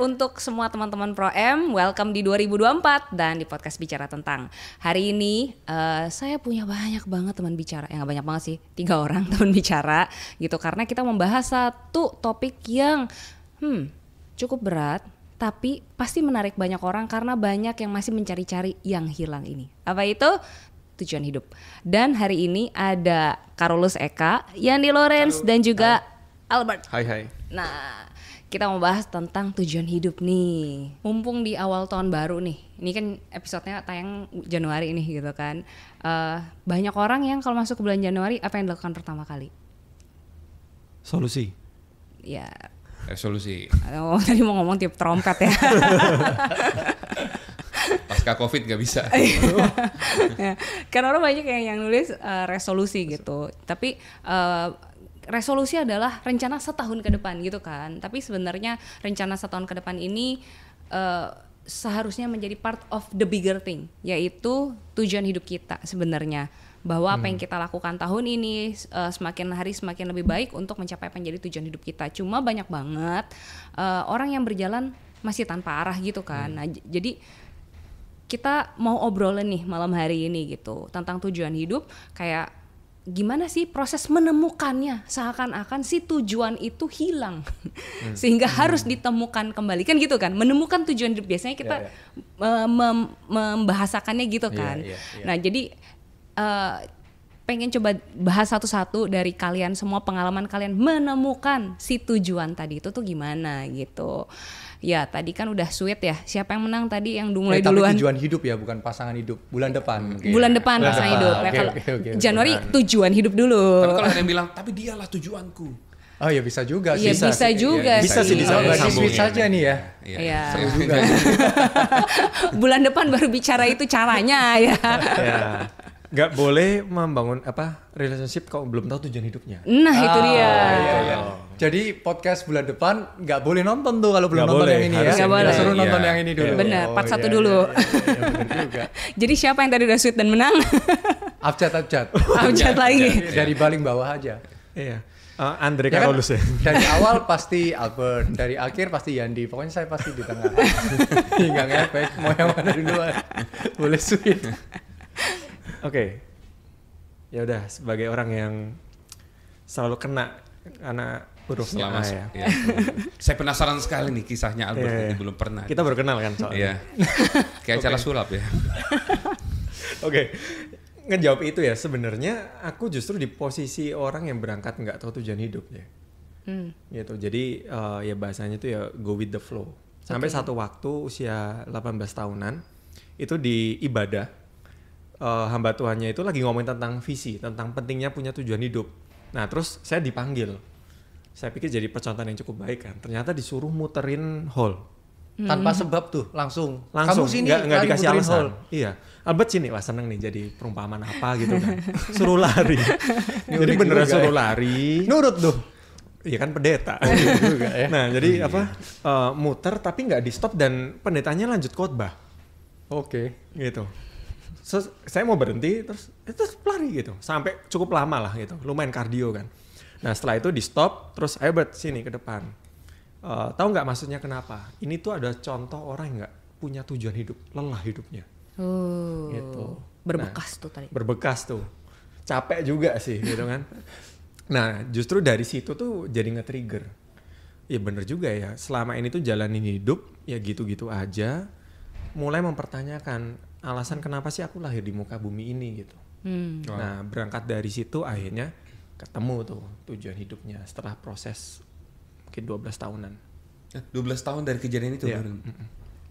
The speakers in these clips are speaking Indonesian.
untuk semua teman-teman Pro M, welcome di 2024 dan di podcast bicara tentang. Hari ini uh, saya punya banyak banget teman bicara, yang banyak banget sih, tiga orang teman bicara gitu karena kita membahas satu topik yang hmm cukup berat tapi pasti menarik banyak orang karena banyak yang masih mencari-cari yang hilang ini. Apa itu? Tujuan hidup. Dan hari ini ada Carolus Eka, Yandi Lawrence Halo. dan juga Halo. Albert. Hai hai. Nah, kita mau bahas tentang tujuan hidup nih. Mumpung di awal tahun baru nih, ini kan episodenya tayang Januari nih gitu kan. Uh, banyak orang yang kalau masuk ke bulan Januari apa yang dilakukan pertama kali? Solusi. Ya. Resolusi. Eh, oh tadi mau ngomong tiap trompet ya. Pasca COVID nggak bisa. Iya. ya. Karena orang banyak yang, yang nulis uh, resolusi gitu. Tapi uh, resolusi adalah rencana setahun ke depan gitu kan tapi sebenarnya rencana setahun ke depan ini uh, seharusnya menjadi part of the bigger thing yaitu tujuan hidup kita sebenarnya bahwa hmm. apa yang hmm. kita lakukan tahun ini uh, semakin hari semakin lebih baik untuk mencapai menjadi tujuan hidup kita cuma banyak banget uh, orang yang berjalan masih tanpa arah gitu kan hmm. nah jadi kita mau obrolan nih malam hari ini gitu tentang tujuan hidup kayak gimana sih proses menemukannya seakan-akan si tujuan itu hilang hmm. sehingga hmm. harus ditemukan kembali kan gitu kan menemukan tujuan hidup biasanya kita yeah, ya, ya. yeah. mem membahasakannya gitu ya, kan yeah, yeah, yeah. nah jadi uh, pengen coba bahas satu-satu dari kalian semua pengalaman kalian menemukan si tujuan tadi itu tuh gimana gitu ya tadi kan udah sweet ya siapa yang menang tadi yang mulai eh, tapi duluan tujuan hidup ya bukan pasangan hidup bulan depan okay. Ya. bulan depan pasangan hidup okay, ya, kalau okay, okay, Januari bulan. tujuan hidup dulu tapi kalau ada yang bilang tapi dialah tujuanku Oh ya bisa juga Ya bisa, bisa juga ya, bisa sih. Bisa sih bisa sweet saja kan. nih ya. Iya. Ya. juga. Bulan depan baru bicara itu caranya ya. ya nggak boleh membangun apa relationship kalau belum tahu tujuan hidupnya. Nah oh, itu ah, dia. Iya, iya, iya. Jadi podcast bulan depan nggak boleh nonton tuh kalau belum gak nonton boleh, yang ini ya. Nggak boleh. Suruh nonton iya. yang ini dulu. Benar. Oh, part oh, satu iya, dulu. Iya, iya, iya, Jadi siapa yang tadi udah sweet dan menang? abjad abjad. abjad iya, lagi. Dari paling bawah aja. Iya. Uh, Andre ya Carolus kan? ya. Kan? ya. Dari awal pasti Albert, dari akhir pasti Yandi. Pokoknya saya pasti di tengah. Hingga ngepek, mau yang mana duluan. Boleh sweet okay. ya udah sebagai orang yang selalu kena anak huruf Selama, A ya. ya. Saya penasaran sekali nih kisahnya Albert yeah. Iya. ini belum pernah. Kita baru kenal kan soalnya. Yeah. Kayak okay. cara sulap ya. Oke. okay. Ngejawab itu ya sebenarnya aku justru di posisi orang yang berangkat nggak tahu tujuan hidupnya. Hmm. Gitu. Jadi uh, ya bahasanya itu ya go with the flow. Sampai okay. satu waktu usia 18 tahunan itu di ibadah uh, hamba Tuhannya itu lagi ngomongin tentang visi, tentang pentingnya punya tujuan hidup. Nah, terus saya dipanggil. Saya pikir jadi percontohan yang cukup baik kan. Ternyata disuruh muterin hall. Hmm. Tanpa sebab tuh, langsung. Langsung, Kamu sini, nggak, nggak dikasih alasan. Hall. Iya. Albert sini, wah seneng nih jadi perumpamaan apa gitu kan. suruh lari. jadi beneran suruh ya. lari. Nurut tuh. Iya kan pendeta. Oh, iya juga ya. Nah jadi oh, iya. apa uh, muter tapi nggak di stop dan pendetanya lanjut khotbah. Oke. Okay. Gitu terus saya mau berhenti terus ya terus lari gitu sampai cukup lama lah gitu lumayan kardio kan nah setelah itu di stop terus saya Bert sini ke depan uh, tahu nggak maksudnya kenapa ini tuh ada contoh orang yang nggak punya tujuan hidup lelah hidupnya oh, gitu berbekas nah, tuh tadi berbekas tuh capek juga sih gitu kan nah justru dari situ tuh jadi nge-trigger ya bener juga ya selama ini tuh jalanin hidup ya gitu-gitu aja mulai mempertanyakan alasan kenapa sih aku lahir di muka bumi ini gitu. Hmm. Nah berangkat dari situ akhirnya ketemu tuh tujuan hidupnya setelah proses mungkin 12 tahunan. 12 eh, tahun dari kejadian itu ya. baru.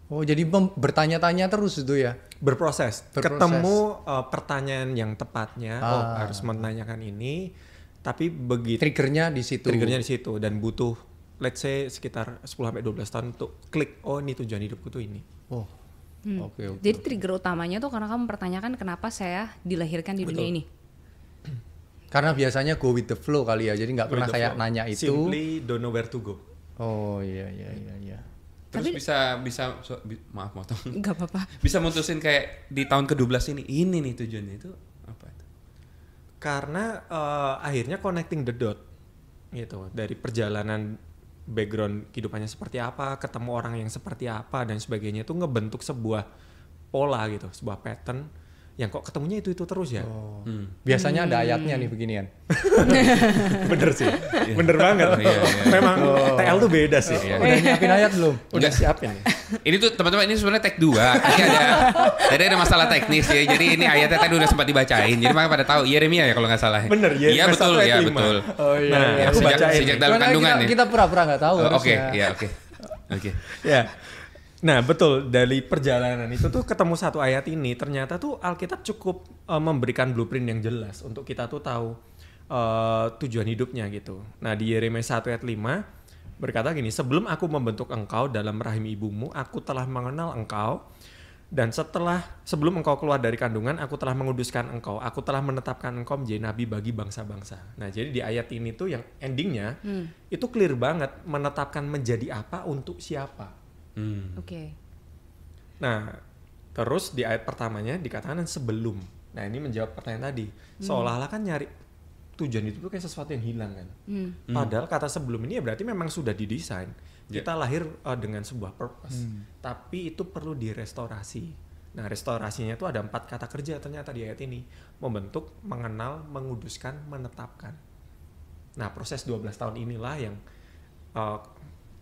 Oh jadi bertanya-tanya terus itu ya? Berproses. Berproses. Ketemu uh, pertanyaan yang tepatnya. Oh, ah. Oh harus menanyakan ini. Tapi begitu. Triggernya di situ. Triggernya di situ dan butuh let's say sekitar 10 sampai 12 tahun untuk klik oh ini tujuan hidupku tuh ini. Oh. Hmm. okay, okay, Jadi trigger utamanya tuh karena kamu pertanyakan kenapa saya dilahirkan di Betul. dunia ini. Karena biasanya go with the flow kali ya. Jadi nggak pernah kayak flow. nanya itu. Simply don't know where to go. Oh iya iya iya iya. Terus Tapi, bisa bisa so, bi, maaf motong. Gak apa-apa. Bisa mutusin kayak di tahun ke-12 ini ini nih tujuannya itu apa itu? Karena uh, akhirnya connecting the dot gitu dari perjalanan background kehidupannya seperti apa, ketemu orang yang seperti apa dan sebagainya itu ngebentuk sebuah pola gitu, sebuah pattern yang kok ketemunya itu itu terus ya oh. hmm. biasanya hmm. ada ayatnya nih hmm. beginian bener sih iya. bener banget oh, memang oh. TL tuh beda sih oh, iya. udah nyiapin ayat belum udah siapin ini tuh teman-teman ini sebenarnya tag dua Tadi ada tadi ada masalah teknis ya jadi ini ayatnya tadi udah sempat dibacain jadi makanya pada tahu Yeremia ya kalau nggak salah bener ya. iya betul ya betul oh iya, nah, iya. Ya, sejak, sejak dalam eh, kandungan kita, ya kita pura-pura nggak tahu oh, oke iya oke oke ya Nah betul dari perjalanan itu tuh ketemu satu ayat ini ternyata tuh Alkitab cukup uh, memberikan blueprint yang jelas untuk kita tuh tahu uh, tujuan hidupnya gitu. Nah di Yeremia 1 ayat 5 berkata gini, sebelum aku membentuk engkau dalam rahim ibumu, aku telah mengenal engkau dan setelah sebelum engkau keluar dari kandungan, aku telah menguduskan engkau, aku telah menetapkan engkau menjadi nabi bagi bangsa-bangsa. Nah jadi di ayat ini tuh yang endingnya hmm. itu clear banget menetapkan menjadi apa untuk siapa Hmm. Oke. Okay. Nah, terus di ayat pertamanya dikatakan sebelum. Nah, ini menjawab pertanyaan tadi. Hmm. Seolah-olah kan nyari tujuan itu tuh kayak sesuatu yang hilang kan. Hmm. hmm. Padahal kata sebelum ini ya berarti memang sudah didesain. Yeah. Kita lahir uh, dengan sebuah purpose. Hmm. Tapi itu perlu direstorasi. Nah, restorasinya itu ada empat kata kerja ternyata di ayat ini. Membentuk, mengenal, menguduskan, menetapkan. Nah, proses 12 tahun inilah yang uh,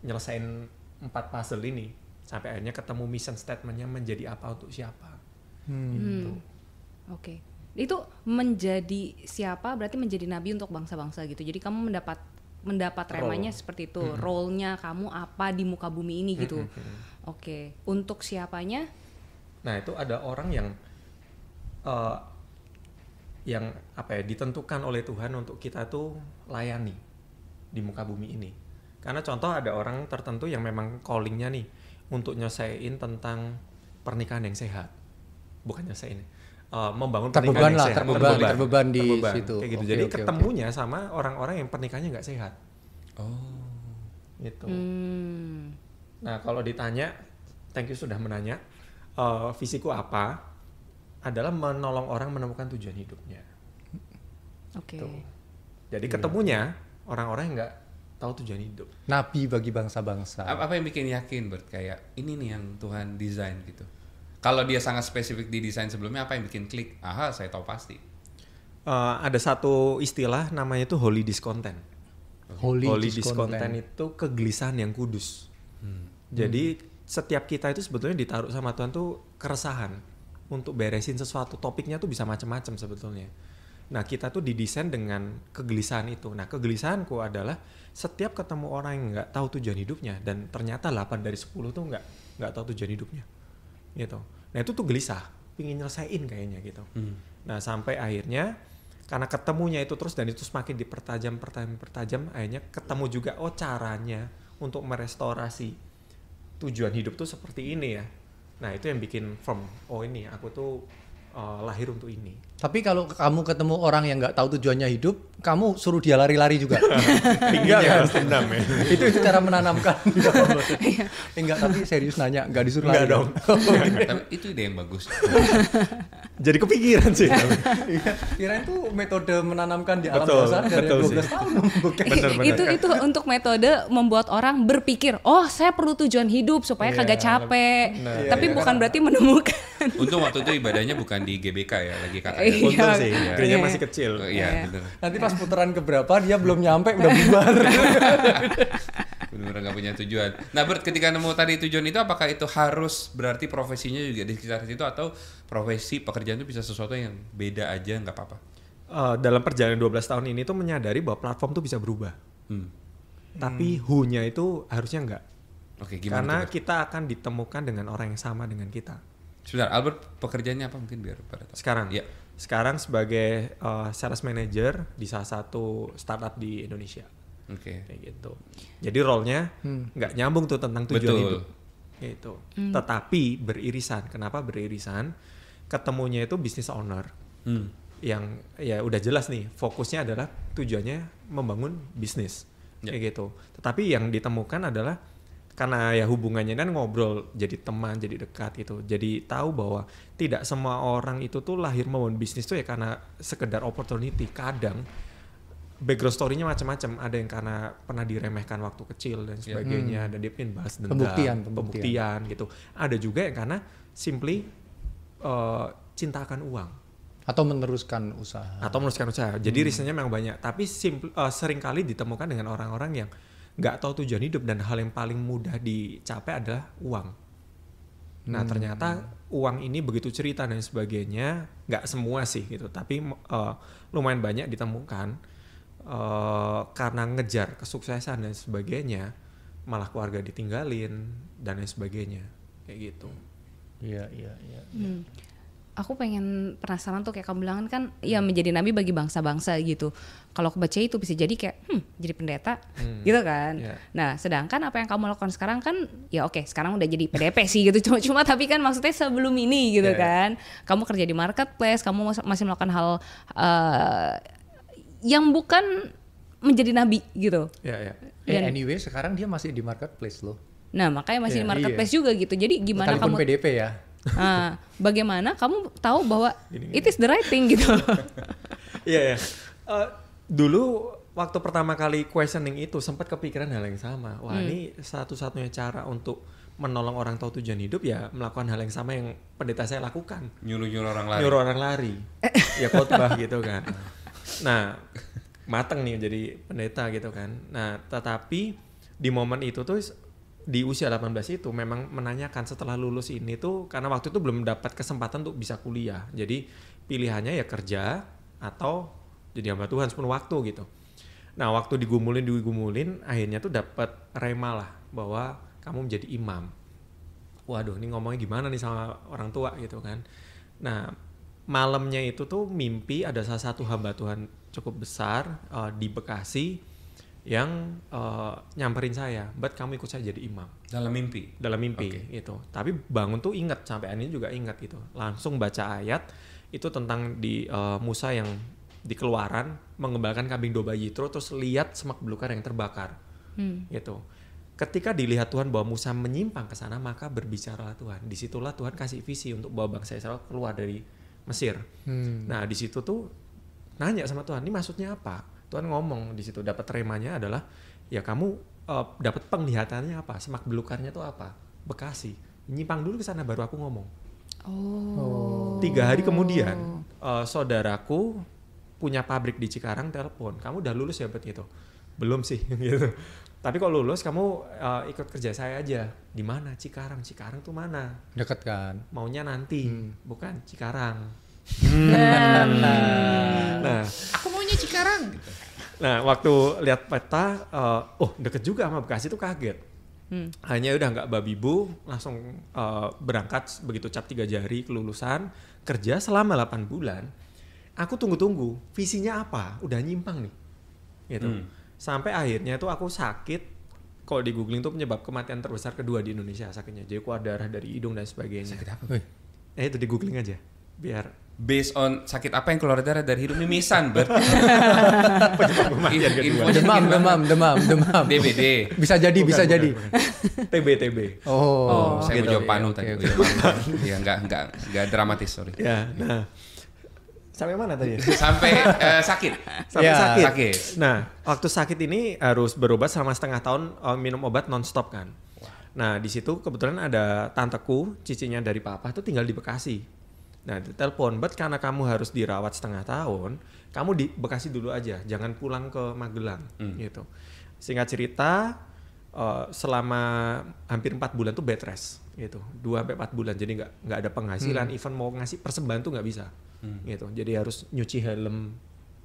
nyelesain empat puzzle ini sampai akhirnya ketemu mission statementnya menjadi apa untuk siapa hmm. Gitu. hmm. oke okay. itu menjadi siapa berarti menjadi nabi untuk bangsa-bangsa gitu jadi kamu mendapat mendapat remanya seperti itu hmm. role-nya kamu apa di muka bumi ini hmm, gitu hmm. hmm. oke okay. untuk siapanya nah itu ada orang yang uh, yang apa ya ditentukan oleh Tuhan untuk kita tuh layani di muka bumi ini karena contoh ada orang tertentu yang memang callingnya nih untuk nyelesain tentang pernikahan yang sehat. Bukan nyelesain, uh, membangun terbeban pernikahan lah, yang sehat. Terbeban, terbeban, terbeban di terbeban. situ. Kayak gitu. Okay, Jadi okay, ketemunya okay. sama orang-orang yang pernikahannya nggak sehat. Oh. Gitu. Hmm. Nah kalau ditanya, thank you sudah menanya, uh, visiku apa? Adalah menolong orang menemukan tujuan hidupnya. Oke. Okay. Jadi iya. ketemunya orang-orang yang nggak tahu tujuan hidup. Nabi bagi bangsa-bangsa. Apa yang bikin yakin Bert kayak ini nih yang Tuhan desain gitu. Kalau dia sangat spesifik di desain sebelumnya apa yang bikin klik? Aha, saya tahu pasti. Uh, ada satu istilah namanya itu holy discontent. Okay. Holy, holy discontent. discontent itu kegelisahan yang kudus. Hmm. Jadi hmm. setiap kita itu sebetulnya ditaruh sama Tuhan tuh keresahan untuk beresin sesuatu. Topiknya tuh bisa macam-macam sebetulnya Nah, kita tuh didesain dengan kegelisahan itu. Nah, kegelisahanku adalah setiap ketemu orang yang nggak tahu tujuan hidupnya dan ternyata 8 dari 10 tuh nggak nggak tahu tujuan hidupnya. Gitu. Nah, itu tuh gelisah, pingin nyelesain kayaknya gitu. Hmm. Nah, sampai akhirnya karena ketemunya itu terus dan itu semakin dipertajam, pertajam, pertajam, akhirnya ketemu juga oh caranya untuk merestorasi tujuan hidup tuh seperti ini ya. Nah, itu yang bikin firm. Oh, ini aku tuh uh, lahir untuk ini tapi kalau kamu ketemu orang yang nggak tahu tujuannya hidup, kamu suruh dia lari-lari juga. Tinggal ya harus dendam ya. itu, itu cara menanamkan. Ya iya. Enggak, tapi serius nanya, nggak disuruh Enggak lari. dong. Oh, iya. itu ide yang bagus. Jadi kepikiran sih. Iya. Kirain itu metode menanamkan di alam dasar dari 12 sih. tahun. bener, bener. Itu itu untuk metode membuat orang berpikir, oh saya perlu tujuan hidup supaya yeah, kagak capek. Nah, tapi yeah, bukan yeah. berarti menemukan. Untung waktu itu ibadahnya bukan di GBK ya, lagi kakak. Iya. Untung sih. Iya. iya. Gerejanya masih kecil. Oh, iya, iya. Nanti pas putaran keberapa dia belum nyampe udah bubar. Benar-benar nggak punya tujuan. Nah, Bert, ketika nemu tadi tujuan itu apakah itu harus berarti profesinya juga di sekitar situ atau profesi pekerjaan itu bisa sesuatu yang beda aja nggak apa-apa? Uh, dalam perjalanan 12 tahun ini tuh menyadari bahwa platform tuh bisa berubah. Hmm. Tapi hmm. who itu harusnya nggak. Oke, gimana Karena itu, kita akan ditemukan dengan orang yang sama dengan kita. Sebentar, Albert pekerjaannya apa mungkin biar pada tahu. Sekarang? Ya sekarang sebagai uh, sales manager di salah satu startup di Indonesia. Oke. Okay. Kayak gitu. Jadi role-nya hmm. nggak hmm. nyambung tuh tentang tujuan Betul. hidup. Gitu. Hmm. Tetapi beririsan. Kenapa beririsan? Ketemunya itu business owner. Hmm. Yang ya udah jelas nih fokusnya adalah tujuannya membangun bisnis. Yeah. Kayak gitu. Tetapi yang ditemukan adalah karena ya hubungannya dan ngobrol jadi teman jadi dekat gitu jadi tahu bahwa tidak semua orang itu tuh lahir mau bisnis tuh ya karena sekedar opportunity kadang background story-nya macam-macam ada yang karena pernah diremehkan waktu kecil dan iya. sebagainya hmm. dan dia pengen bahas dendam pembuktian, pembuktian pembuktian gitu ada juga yang karena simply uh, eh, cinta akan uang atau meneruskan usaha atau meneruskan usaha jadi hmm. risetnya memang banyak tapi simple, uh, seringkali ditemukan dengan orang-orang yang nggak tahu tujuan hidup dan hal yang paling mudah dicapai adalah uang. Nah hmm. ternyata uang ini begitu cerita dan sebagainya nggak semua sih gitu tapi uh, lumayan banyak ditemukan uh, karena ngejar kesuksesan dan sebagainya malah keluarga ditinggalin dan lain sebagainya kayak gitu. Iya iya iya. Hmm. Aku pengen penasaran tuh kayak kamu bilang kan ya hmm. menjadi nabi bagi bangsa-bangsa gitu kalau aku baca itu bisa jadi kayak hmm jadi pendeta hmm. gitu kan yeah. nah sedangkan apa yang kamu lakukan sekarang kan ya oke okay, sekarang udah jadi PDP sih gitu cuma cuma tapi kan maksudnya sebelum ini gitu yeah. Iya. kan kamu kerja di marketplace kamu masih melakukan hal uh, yang bukan menjadi nabi gitu yeah, iya, iya. yeah. Dan, anyway sekarang dia masih di marketplace loh nah makanya masih yeah, di marketplace iya. juga gitu jadi gimana Sekalipun kamu PDP ya Nah, bagaimana kamu tahu bahwa gini, gini. it is the right thing gitu? Iya, yeah, yeah. uh, dulu waktu pertama kali questioning itu sempat kepikiran hal yang sama. Wah, hmm. ini satu-satunya cara untuk menolong orang tahu tujuan hidup ya melakukan hal yang sama yang pendeta saya lakukan. Nyuruh-nyuruh orang lari. Nyuruh orang lari. ya khotbah gitu kan. Nah, mateng nih jadi pendeta gitu kan. Nah, tetapi di momen itu tuh di usia 18 itu memang menanyakan setelah lulus ini tuh karena waktu itu belum dapat kesempatan untuk bisa kuliah. Jadi pilihannya ya kerja atau jadi hamba Tuhan sepenuh waktu gitu. Nah waktu digumulin digumulin akhirnya tuh dapat rema lah bahwa kamu menjadi imam. Waduh ini ngomongnya gimana nih sama orang tua gitu kan. Nah malamnya itu tuh mimpi ada salah satu hamba Tuhan cukup besar uh, di Bekasi yang uh, nyamperin saya, buat kamu ikut saya jadi imam. Dalam mimpi. Dalam mimpi okay. gitu. Tapi bangun tuh ingat sampai ini juga ingat gitu. Langsung baca ayat itu tentang di uh, Musa yang di keluaran kambing domba Yitro terus lihat semak belukar yang terbakar hmm. gitu ketika dilihat Tuhan bahwa Musa menyimpang ke sana maka berbicara Tuhan disitulah Tuhan kasih visi untuk bahwa bangsa Israel keluar dari Mesir hmm. nah di situ tuh nanya sama Tuhan ini maksudnya apa Tuhan ngomong di situ dapat remanya adalah ya kamu uh, dapat penglihatannya apa semak belukarnya tuh apa Bekasi menyimpang dulu ke sana baru aku ngomong oh tiga hari kemudian uh, saudaraku punya pabrik di Cikarang telepon kamu udah lulus ya bet gitu belum sih gitu tapi kalau lulus kamu uh, ikut kerja saya aja di mana Cikarang Cikarang tuh mana deket kan maunya nanti hmm. bukan Cikarang hmm. nah aku maunya Cikarang gitu. nah waktu lihat peta uh, oh deket juga sama Bekasi tuh kaget Hmm. Hanya udah nggak babi bu, langsung uh, berangkat begitu cap tiga jari kelulusan, kerja selama 8 bulan aku tunggu-tunggu visinya apa udah nyimpang nih gitu hmm. sampai akhirnya tuh aku sakit kalau di googling tuh penyebab kematian terbesar kedua di Indonesia sakitnya jadi keluar darah dari hidung dan sebagainya sakit apa Eh itu di googling aja biar based on sakit apa yang keluar darah dari hidung mimisan ber iya, demam demam demam demam DBD bisa jadi bukan, bisa bukan, jadi TB TB oh, oh saya gitu, mau jawab panu iya, tadi Iya, okay. ya enggak enggak enggak dramatis sorry ya nah Sampai mana tadi? Sampai uh, sakit. Sampai ya, sakit. sakit. Nah, waktu sakit ini harus berobat selama setengah tahun uh, minum obat nonstop kan. Nah, di situ kebetulan ada tanteku, cicinya dari papa itu tinggal di Bekasi. Nah, telepon, "Bet, karena kamu harus dirawat setengah tahun, kamu di Bekasi dulu aja, jangan pulang ke Magelang." Hmm. gitu. Singkat cerita, Uh, selama hampir empat bulan tuh bed rest gitu dua sampai empat bulan jadi nggak nggak ada penghasilan hmm. even mau ngasih persembahan tuh nggak bisa hmm. gitu jadi harus nyuci helm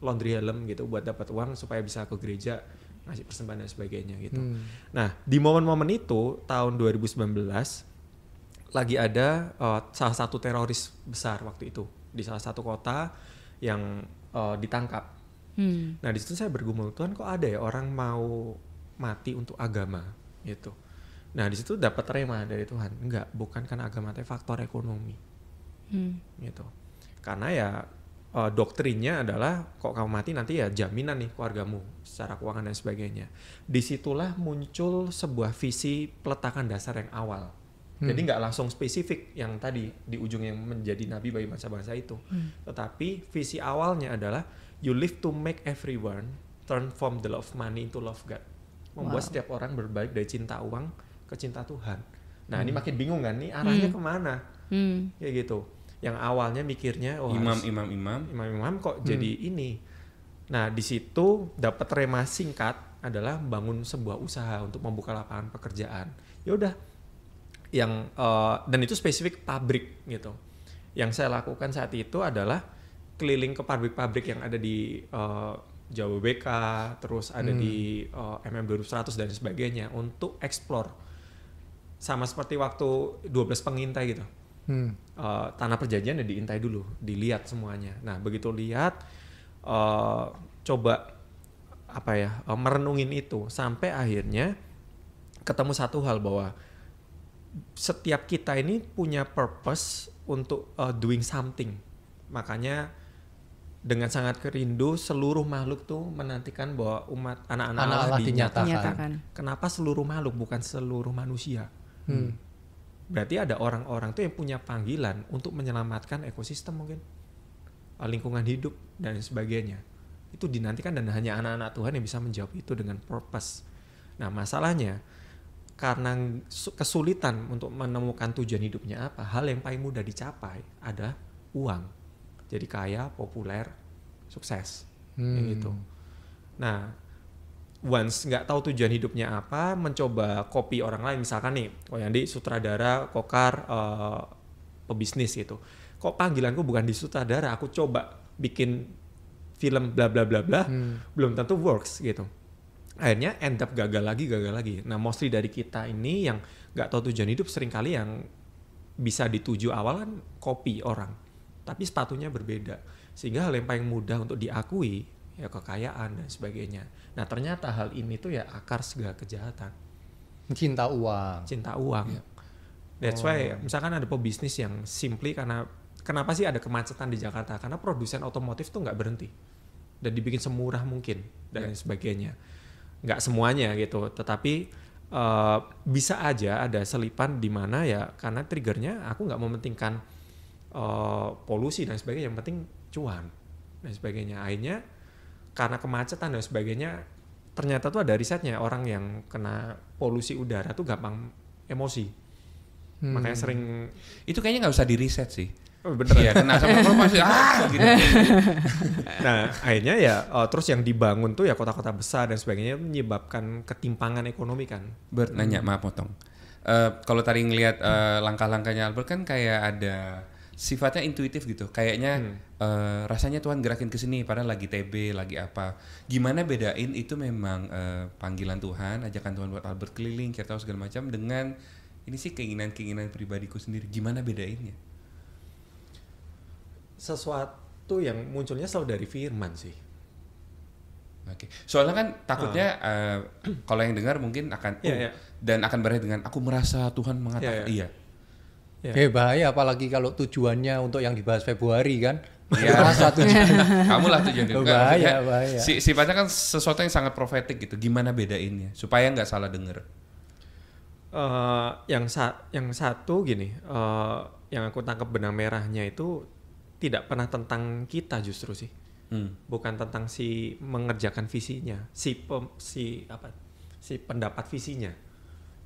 laundry helm gitu buat dapat uang supaya bisa ke gereja ngasih persembahan dan sebagainya gitu hmm. nah di momen-momen itu tahun 2019 lagi ada uh, salah satu teroris besar waktu itu di salah satu kota yang uh, ditangkap Hmm. Nah di situ saya bergumul Tuhan kok ada ya orang mau mati untuk agama gitu. Nah di situ dapat terima dari Tuhan. Enggak, bukan karena agama, tapi faktor ekonomi. Hmm. Gitu karena ya uh, doktrinnya adalah kok kamu mati nanti ya jaminan nih keluargamu secara keuangan dan sebagainya. Disitulah muncul sebuah visi peletakan dasar yang awal. Hmm. Jadi nggak langsung spesifik yang tadi di ujung yang menjadi nabi bagi bangsa-bangsa itu. Hmm. Tetapi visi awalnya adalah you live to make everyone turn from the love of money into love God. Membuat wow. setiap orang berbalik dari cinta uang ke cinta Tuhan. Nah hmm. ini makin bingung kan nih arahnya hmm. kemana? Hmm. Kayak gitu yang awalnya mikirnya oh, imam harus, imam imam imam imam kok hmm. jadi ini nah di situ dapat rema singkat adalah bangun sebuah usaha untuk membuka lapangan pekerjaan yaudah yang uh, dan itu spesifik pabrik gitu yang saya lakukan saat itu adalah keliling ke pabrik-pabrik yang ada di uh, Jawa BK terus ada hmm. di uh, MM 2100 dan sebagainya untuk explore sama seperti waktu 12 pengintai gitu hmm. uh, tanah perjanjian ya diintai dulu dilihat semuanya nah begitu lihat uh, coba apa ya uh, merenungin itu sampai akhirnya ketemu satu hal bahwa setiap kita ini punya purpose untuk uh, doing something makanya dengan sangat kerindu seluruh makhluk tuh menantikan bahwa umat anak-anak Allah, dinyatakan. dinyatakan. Kenapa seluruh makhluk bukan seluruh manusia? Hmm berarti ada orang-orang tuh yang punya panggilan untuk menyelamatkan ekosistem mungkin lingkungan hidup dan sebagainya itu dinantikan dan hanya anak-anak Tuhan yang bisa menjawab itu dengan purpose nah masalahnya karena kesulitan untuk menemukan tujuan hidupnya apa hal yang paling mudah dicapai ada uang jadi kaya populer sukses hmm. gitu nah once nggak tahu tujuan hidupnya apa, mencoba kopi orang lain. Misalkan nih, oh di sutradara, kokar, uh, pebisnis gitu. Kok panggilanku bukan di sutradara, aku coba bikin film bla bla bla bla, hmm. belum tentu works gitu. Akhirnya end up gagal lagi, gagal lagi. Nah mostly dari kita ini yang nggak tahu tujuan hidup sering kali yang bisa dituju awalan kopi orang. Tapi sepatunya berbeda. Sehingga hal yang paling mudah untuk diakui ya kekayaan dan sebagainya. Nah ternyata hal ini tuh ya akar segala kejahatan. Cinta uang. Cinta uang. Yeah. That's oh. why misalkan ada pebisnis yang simply karena kenapa sih ada kemacetan di Jakarta? Karena produsen otomotif tuh nggak berhenti dan dibikin semurah mungkin dan yeah. sebagainya. Nggak semuanya gitu, tetapi uh, bisa aja ada selipan di mana ya karena triggernya aku nggak mementingkan uh, polusi dan sebagainya, yang penting cuan dan sebagainya. Akhirnya karena kemacetan dan sebagainya ternyata tuh ada risetnya orang yang kena polusi udara tuh gampang emosi hmm. makanya sering itu kayaknya nggak usah di riset sih Oh, bener ya kena sama apa masih ah gitu. nah akhirnya ya oh, terus yang dibangun tuh ya kota-kota besar dan sebagainya menyebabkan ketimpangan ekonomi kan. bertanya hmm. maaf potong. Uh, eh, kalau tadi ngelihat uh, langkah-langkahnya Albert kan kayak ada sifatnya intuitif gitu. Kayaknya hmm. uh, rasanya Tuhan gerakin ke sini padahal lagi TB, lagi apa. Gimana bedain itu memang uh, panggilan Tuhan, ajakan Tuhan buat Albert keliling, cerita segala macam dengan ini sih keinginan-keinginan pribadiku sendiri. Gimana bedainnya? Sesuatu yang munculnya selalu dari firman sih. Oke. Okay. Soalnya kan takutnya uh. uh, kalau yang dengar mungkin akan yeah, uh, yeah. dan akan berakhir dengan aku merasa Tuhan mengatakan yeah, yeah. iya. iya. iya. Yeah. Eh bahaya apalagi kalau tujuannya untuk yang dibahas Februari kan. Ya, satu Kamu lah tujuan itu. Bahaya, bahaya. sifatnya kan sesuatu yang sangat profetik gitu. Gimana bedainnya supaya nggak salah dengar? Uh, eh, yang sa yang satu gini, uh, yang aku tangkap benang merahnya itu tidak pernah tentang kita justru sih. Hmm. Bukan tentang si mengerjakan visinya, si pem, si apa? si pendapat visinya.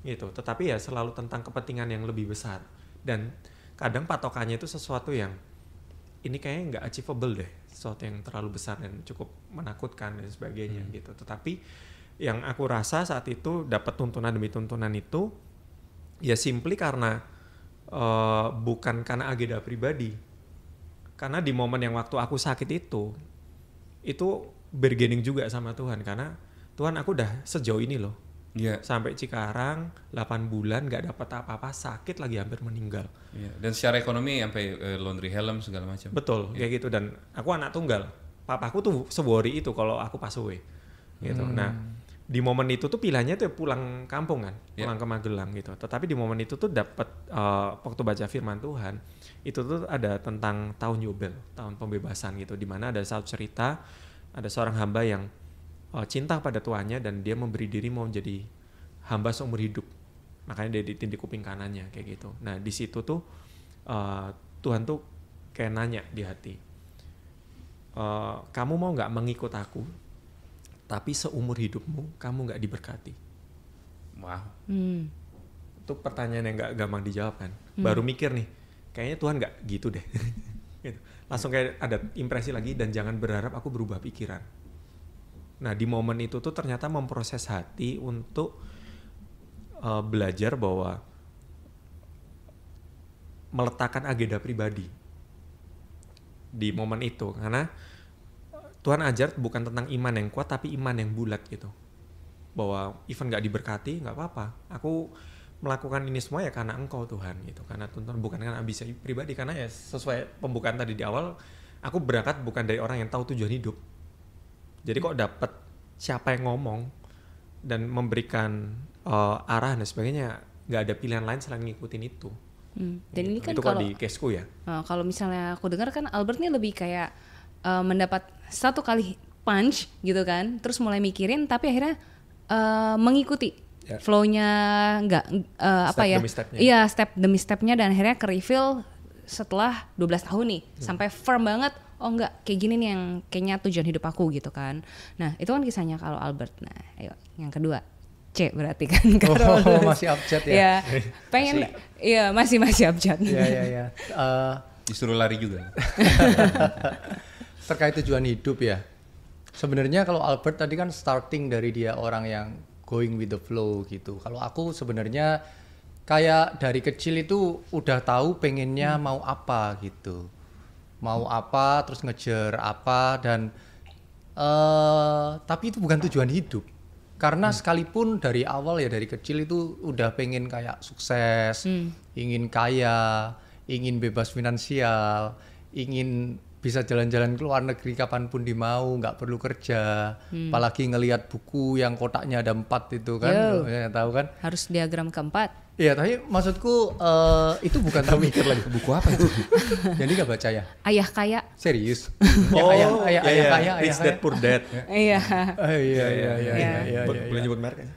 Gitu. Tetapi ya selalu tentang kepentingan yang lebih besar dan kadang patokannya itu sesuatu yang ini kayaknya nggak achievable deh sesuatu yang terlalu besar dan cukup menakutkan dan sebagainya hmm. gitu tetapi yang aku rasa saat itu dapat tuntunan demi tuntunan itu ya simply karena uh, bukan karena agenda pribadi karena di momen yang waktu aku sakit itu itu bergening juga sama Tuhan karena Tuhan aku udah sejauh ini loh yeah. sampai Cikarang 8 bulan nggak dapat apa-apa sakit lagi hampir meninggal yeah. dan secara ekonomi sampai eh, laundry helm segala macam betul yeah. kayak gitu dan aku anak tunggal papaku tuh sewori itu kalau aku pas away e, gitu hmm. nah di momen itu tuh pilihannya tuh pulang kampung kan yeah. pulang ke Magelang gitu tetapi di momen itu tuh dapat uh, eh, waktu baca firman Tuhan itu tuh ada tentang tahun Yobel tahun pembebasan gitu di mana ada satu cerita ada seorang hamba yang uh, cinta pada tuannya dan dia memberi diri mau jadi hamba seumur hidup makanya dia ditindik kuping kanannya kayak gitu nah di situ tuh uh, Tuhan tuh kayak nanya di hati uh, kamu mau nggak mengikut aku tapi seumur hidupmu kamu nggak diberkati wow hmm. itu pertanyaan yang nggak gampang dijawab kan hmm. baru mikir nih kayaknya Tuhan nggak gitu deh gitu. langsung kayak ada impresi lagi dan jangan berharap aku berubah pikiran Nah di momen itu tuh ternyata memproses hati untuk uh, belajar bahwa meletakkan agenda pribadi di momen itu karena eh, Tuhan ajar bukan tentang iman yang kuat tapi iman yang bulat gitu bahwa even gak diberkati gak apa-apa aku melakukan ini semua ya karena engkau Tuhan gitu karena tuhan bukan karena bisa pribadi karena ya sesuai pembukaan tadi di awal aku berangkat bukan dari orang yang tahu tujuan hidup jadi kok dapat siapa yang ngomong dan memberikan uh, eh, arah dan sebagainya, nggak ada pilihan lain selain ngikutin itu. Hmm. Dan gitu. ini kan itu kalau di caseku ya. Oh, kalau misalnya aku dengar kan Albert ini lebih kayak uh, mendapat satu kali punch gitu kan, terus mulai mikirin, tapi akhirnya uh, mengikuti yeah. flownya nggak uh, apa ya iya step demi stepnya dan akhirnya ke reveal setelah 12 tahun nih hmm. sampai firm banget oh enggak kayak gini nih yang kayaknya tujuan hidup aku gitu kan nah itu kan kisahnya kalau Albert nah ayo yang kedua C berarti kan Oh, masih abjad ya. ya pengen iya masih masih abjad. Iya iya iya. Uh, disuruh lari juga. Terkait tujuan hidup ya. Sebenarnya kalau Albert tadi kan starting dari dia orang yang going with the flow gitu. Kalau aku sebenarnya kayak dari kecil itu udah tahu pengennya hmm. mau apa gitu mau apa terus ngejar apa dan uh, tapi itu bukan tujuan hidup karena hmm. sekalipun dari awal ya dari kecil itu udah pengen kayak sukses hmm. ingin kaya ingin bebas finansial ingin bisa jalan-jalan ke luar negeri kapanpun dimau nggak perlu kerja hmm. apalagi ngelihat buku yang kotaknya ada empat itu kan Yo. ya tahu kan harus diagram keempat Iya, tapi maksudku uh, itu bukan tapi mikir lagi buku apa itu. Jadi nggak baca ya? Ayah kaya. Serius? Oh, ayah, ayah, yeah, ayah iya, iya. kaya, ayah It's dead poor dad. Iya. Iya, iya, iya, iya. iya boleh nyebut merek ya?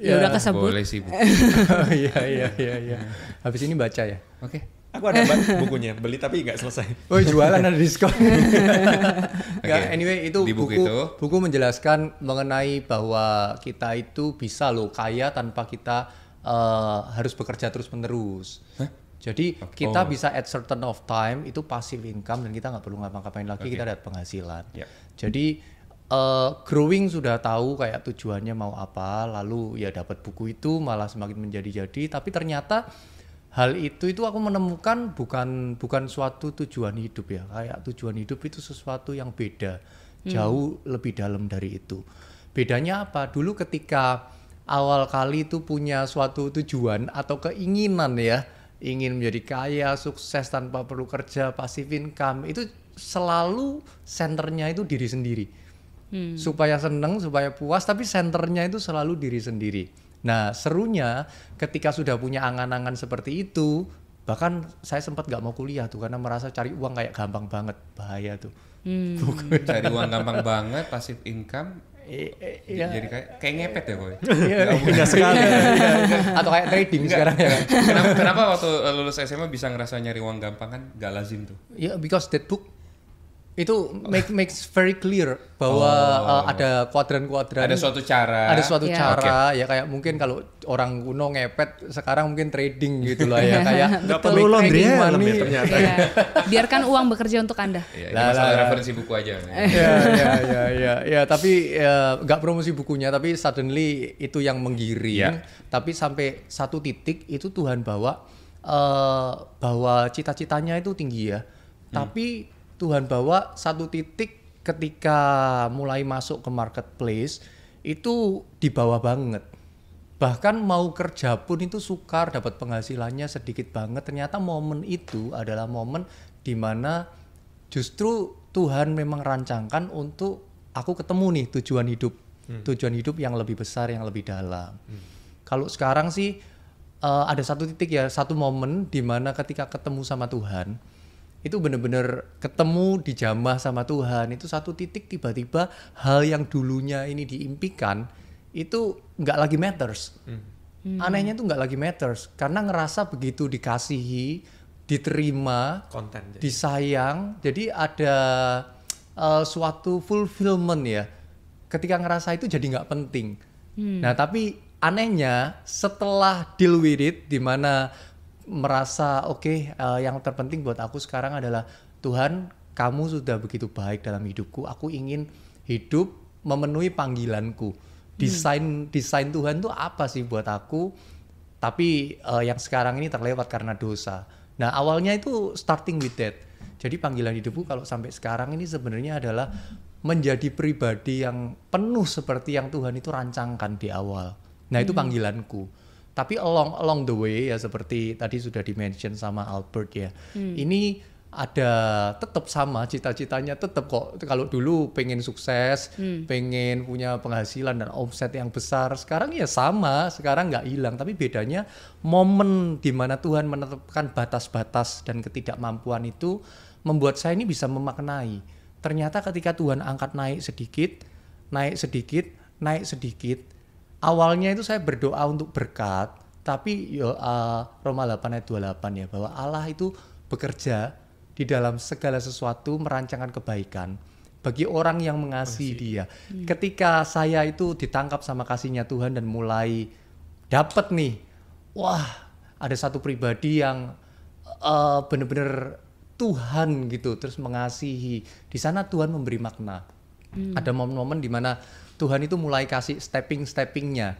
Ya, ya udah kesebut. Boleh sih. Iya, iya, iya, iya. Habis ini baca ya. Oke. Okay. Aku ada bukunya, beli tapi nggak selesai. Oh jualan ada diskon. okay. anyway itu buku, buku itu buku menjelaskan mengenai bahwa kita itu bisa loh kaya tanpa kita uh, harus bekerja terus menerus. Huh? Jadi oh. kita oh. bisa at certain of time itu passive income dan kita nggak perlu ngapa-ngapain lagi okay. kita dapat penghasilan. Yeah. Jadi uh, growing sudah tahu kayak tujuannya mau apa, lalu ya dapat buku itu malah semakin menjadi-jadi. Tapi ternyata hal itu itu aku menemukan bukan bukan suatu tujuan hidup ya kayak tujuan hidup itu sesuatu yang beda hmm. jauh lebih dalam dari itu bedanya apa dulu ketika awal kali itu punya suatu tujuan atau keinginan ya ingin menjadi kaya sukses tanpa perlu kerja pasif income itu selalu senternya itu diri sendiri hmm. supaya seneng supaya puas tapi senternya itu selalu diri sendiri Nah serunya ketika sudah punya angan-angan seperti itu, bahkan saya sempat gak mau kuliah tuh karena merasa cari uang kayak gampang banget bahaya tuh. Hmm. cari uang gampang banget, pasif income i, iya. Jadi kayak kayak ngepet ya boy. Iya, iya, ya iya sekali. Atau kayak trading Enggak. sekarang ya. Kenapa, kenapa waktu lulus SMA bisa ngerasa nyari uang gampang kan? Gak lazim tuh. ya yeah, because that book itu make makes very clear bahwa oh. uh, ada kuadran-kuadran ada suatu cara ada suatu yeah. cara okay. ya kayak mungkin kalau orang kuno ngepet sekarang mungkin trading gitulah ya iya. kayak nggak perlu laundry ya ternyata yeah. biarkan uang bekerja untuk anda ya, ini masalah referensi buku aja iya, iya, ya ya ya ya, ya tapi nggak ya, promosi bukunya tapi suddenly itu yang menggiring yeah. tapi sampai satu titik itu Tuhan bawa uh, eh, bahwa cita-citanya itu tinggi ya hmm. tapi Tuhan bawa satu titik ketika mulai masuk ke marketplace itu di banget. Bahkan mau kerja pun itu sukar dapat penghasilannya sedikit banget. Ternyata momen itu adalah momen dimana justru Tuhan memang rancangkan untuk aku ketemu nih tujuan hidup. Hmm. Tujuan hidup yang lebih besar, yang lebih dalam. Hmm. Kalau sekarang sih uh, ada satu titik ya, satu momen dimana ketika ketemu sama Tuhan, itu benar-benar ketemu dijamah sama Tuhan itu satu titik tiba-tiba hal yang dulunya ini diimpikan itu nggak lagi matters hmm. hmm. anehnya itu nggak lagi matters karena ngerasa begitu dikasihi diterima Content, jadi. disayang jadi ada uh, suatu fulfillment ya ketika ngerasa itu jadi nggak penting hmm. nah tapi anehnya setelah deal with it dimana merasa oke okay, uh, eh, yang terpenting buat aku sekarang adalah Tuhan kamu sudah begitu baik dalam hidupku aku ingin hidup memenuhi panggilanku hmm. desain hmm. desain Tuhan tuh apa sih buat aku tapi uh, yang sekarang ini terlewat karena dosa nah awalnya itu starting with that jadi panggilan hidupku kalau sampai sekarang ini sebenarnya adalah menjadi pribadi yang penuh seperti yang Tuhan itu rancangkan di awal nah itu hmm. panggilanku tapi along along the way ya seperti tadi sudah di mention sama Albert ya. Hmm. Ini ada tetap sama cita-citanya tetap kok kalau dulu pengen sukses hmm. pengen punya penghasilan dan omset yang besar sekarang ya sama sekarang nggak hilang tapi bedanya momen dimana Tuhan menetapkan batas-batas dan ketidakmampuan itu membuat saya ini bisa memaknai ternyata ketika Tuhan angkat naik sedikit naik sedikit naik sedikit awalnya itu saya berdoa untuk berkat, tapi yo uh, Roma 8 ayat 28 ya bahwa Allah itu bekerja di dalam segala sesuatu merancangkan kebaikan bagi orang yang mengasihi Masih. dia. Hmm. Ketika saya itu ditangkap sama kasihnya Tuhan dan mulai dapat nih, wah ada satu pribadi yang e, bener bener uh, Tuhan gitu terus mengasihi. Di sana Tuhan memberi makna. Hmm. Ada momen-momen di mana Tuhan itu mulai kasih stepping-steppingnya.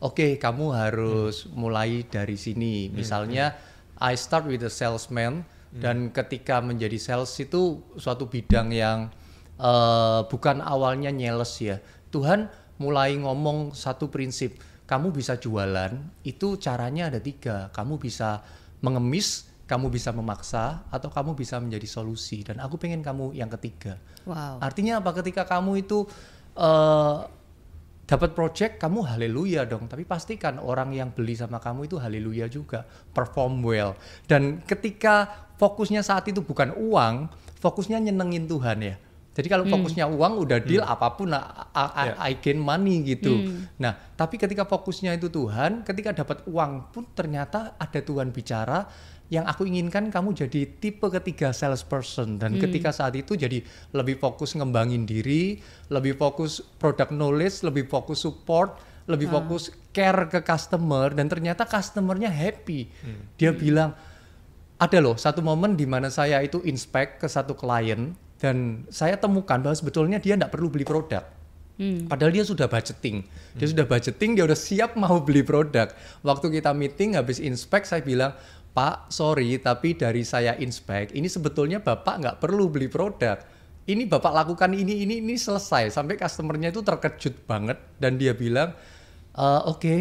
Oke, okay, kamu harus hmm. mulai dari sini. Hmm, hmm. Misalnya hmm. I start with a salesman hmm. dan ketika menjadi sales itu suatu bidang yang uh, bukan awalnya nyeles ya. Tuhan mulai ngomong satu prinsip. Kamu bisa jualan, itu caranya ada tiga. Kamu bisa mengemis, kamu bisa memaksa atau kamu bisa menjadi solusi dan aku pengen kamu yang ketiga. Wow. Artinya apa ketika kamu itu uh, dapat project kamu haleluya dong tapi pastikan orang yang beli sama kamu itu haleluya juga perform well dan ketika fokusnya saat itu bukan uang fokusnya nyenengin Tuhan ya jadi kalau hmm. fokusnya uang udah deal hmm. apapun I, I, yeah. I gain money gitu. Hmm. Nah, tapi ketika fokusnya itu Tuhan, ketika dapat uang pun ternyata ada Tuhan bicara yang aku inginkan kamu jadi tipe ketiga salesperson dan hmm. ketika saat itu jadi lebih fokus ngembangin diri, lebih fokus product knowledge, lebih fokus support, lebih hmm. fokus care ke customer dan ternyata customernya happy. Hmm. Dia hmm. bilang ada loh satu momen di mana saya itu inspect ke satu klien dan saya temukan bahwa sebetulnya dia tidak perlu beli produk. Hmm. Padahal dia sudah budgeting, dia hmm. sudah budgeting, dia sudah siap mau beli produk. Waktu kita meeting habis inspect, saya bilang, Pak, sorry, tapi dari saya inspect, ini sebetulnya Bapak nggak perlu beli produk. Ini Bapak lakukan ini, ini, ini selesai. Sampai customernya itu terkejut banget. Dan dia bilang, e, oke, okay,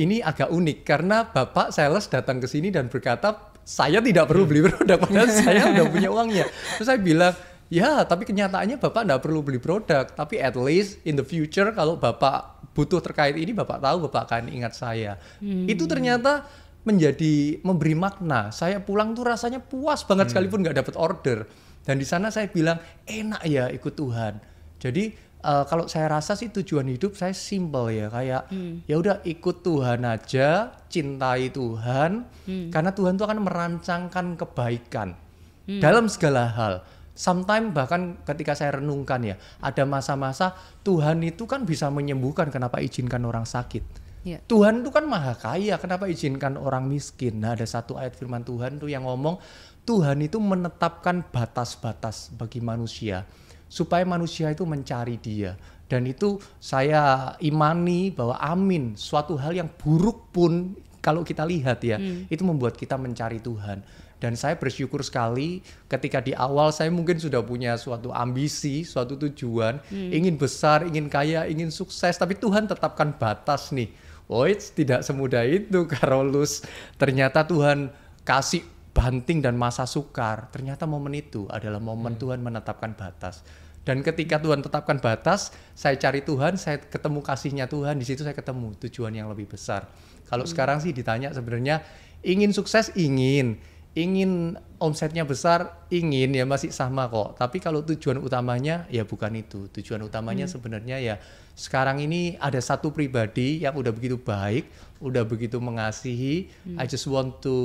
ini agak unik. Karena Bapak sales datang ke sini dan berkata, saya tidak perlu beli produk, padahal saya udah punya uangnya. Terus saya bilang, ya tapi kenyataannya Bapak nggak perlu beli produk. Tapi at least in the future kalau Bapak butuh terkait ini, Bapak tahu, Bapak akan ingat saya. Hmm. Itu ternyata menjadi memberi makna. Saya pulang tuh rasanya puas banget hmm. sekalipun nggak dapat order. Dan di sana saya bilang enak ya ikut Tuhan. Jadi uh, kalau saya rasa sih tujuan hidup saya simple ya kayak hmm. ya udah ikut Tuhan aja, cintai Tuhan hmm. karena Tuhan tuh akan merancangkan kebaikan hmm. dalam segala hal. Sometimes bahkan ketika saya renungkan ya, ada masa-masa Tuhan itu kan bisa menyembuhkan kenapa izinkan orang sakit Yeah. Tuhan itu kan maha kaya, kenapa izinkan orang miskin? Nah, ada satu ayat firman Tuhan tuh yang ngomong, Tuhan itu menetapkan batas-batas bagi manusia supaya manusia itu mencari dia. Dan itu saya imani bahwa amin, suatu hal yang buruk pun kalau kita lihat ya, hmm. itu membuat kita mencari Tuhan. Dan saya bersyukur sekali ketika di awal saya mungkin sudah punya suatu ambisi, suatu tujuan, hmm. ingin besar, ingin kaya, ingin sukses, tapi Tuhan tetapkan batas nih Oh, tidak semudah itu Karolus. Ternyata Tuhan kasih banting dan masa sukar. Ternyata momen itu adalah momen hmm. Tuhan menetapkan batas. Dan ketika Tuhan tetapkan batas, saya cari Tuhan, saya ketemu kasihnya Tuhan, di situ saya ketemu tujuan yang lebih besar. Kalau hmm. sekarang sih ditanya sebenarnya ingin sukses ingin, ingin omsetnya besar ingin ya masih sama kok tapi kalau tujuan utamanya ya bukan itu tujuan utamanya hmm. sebenarnya ya sekarang ini ada satu pribadi yang udah begitu baik udah begitu mengasihi hmm. I just want to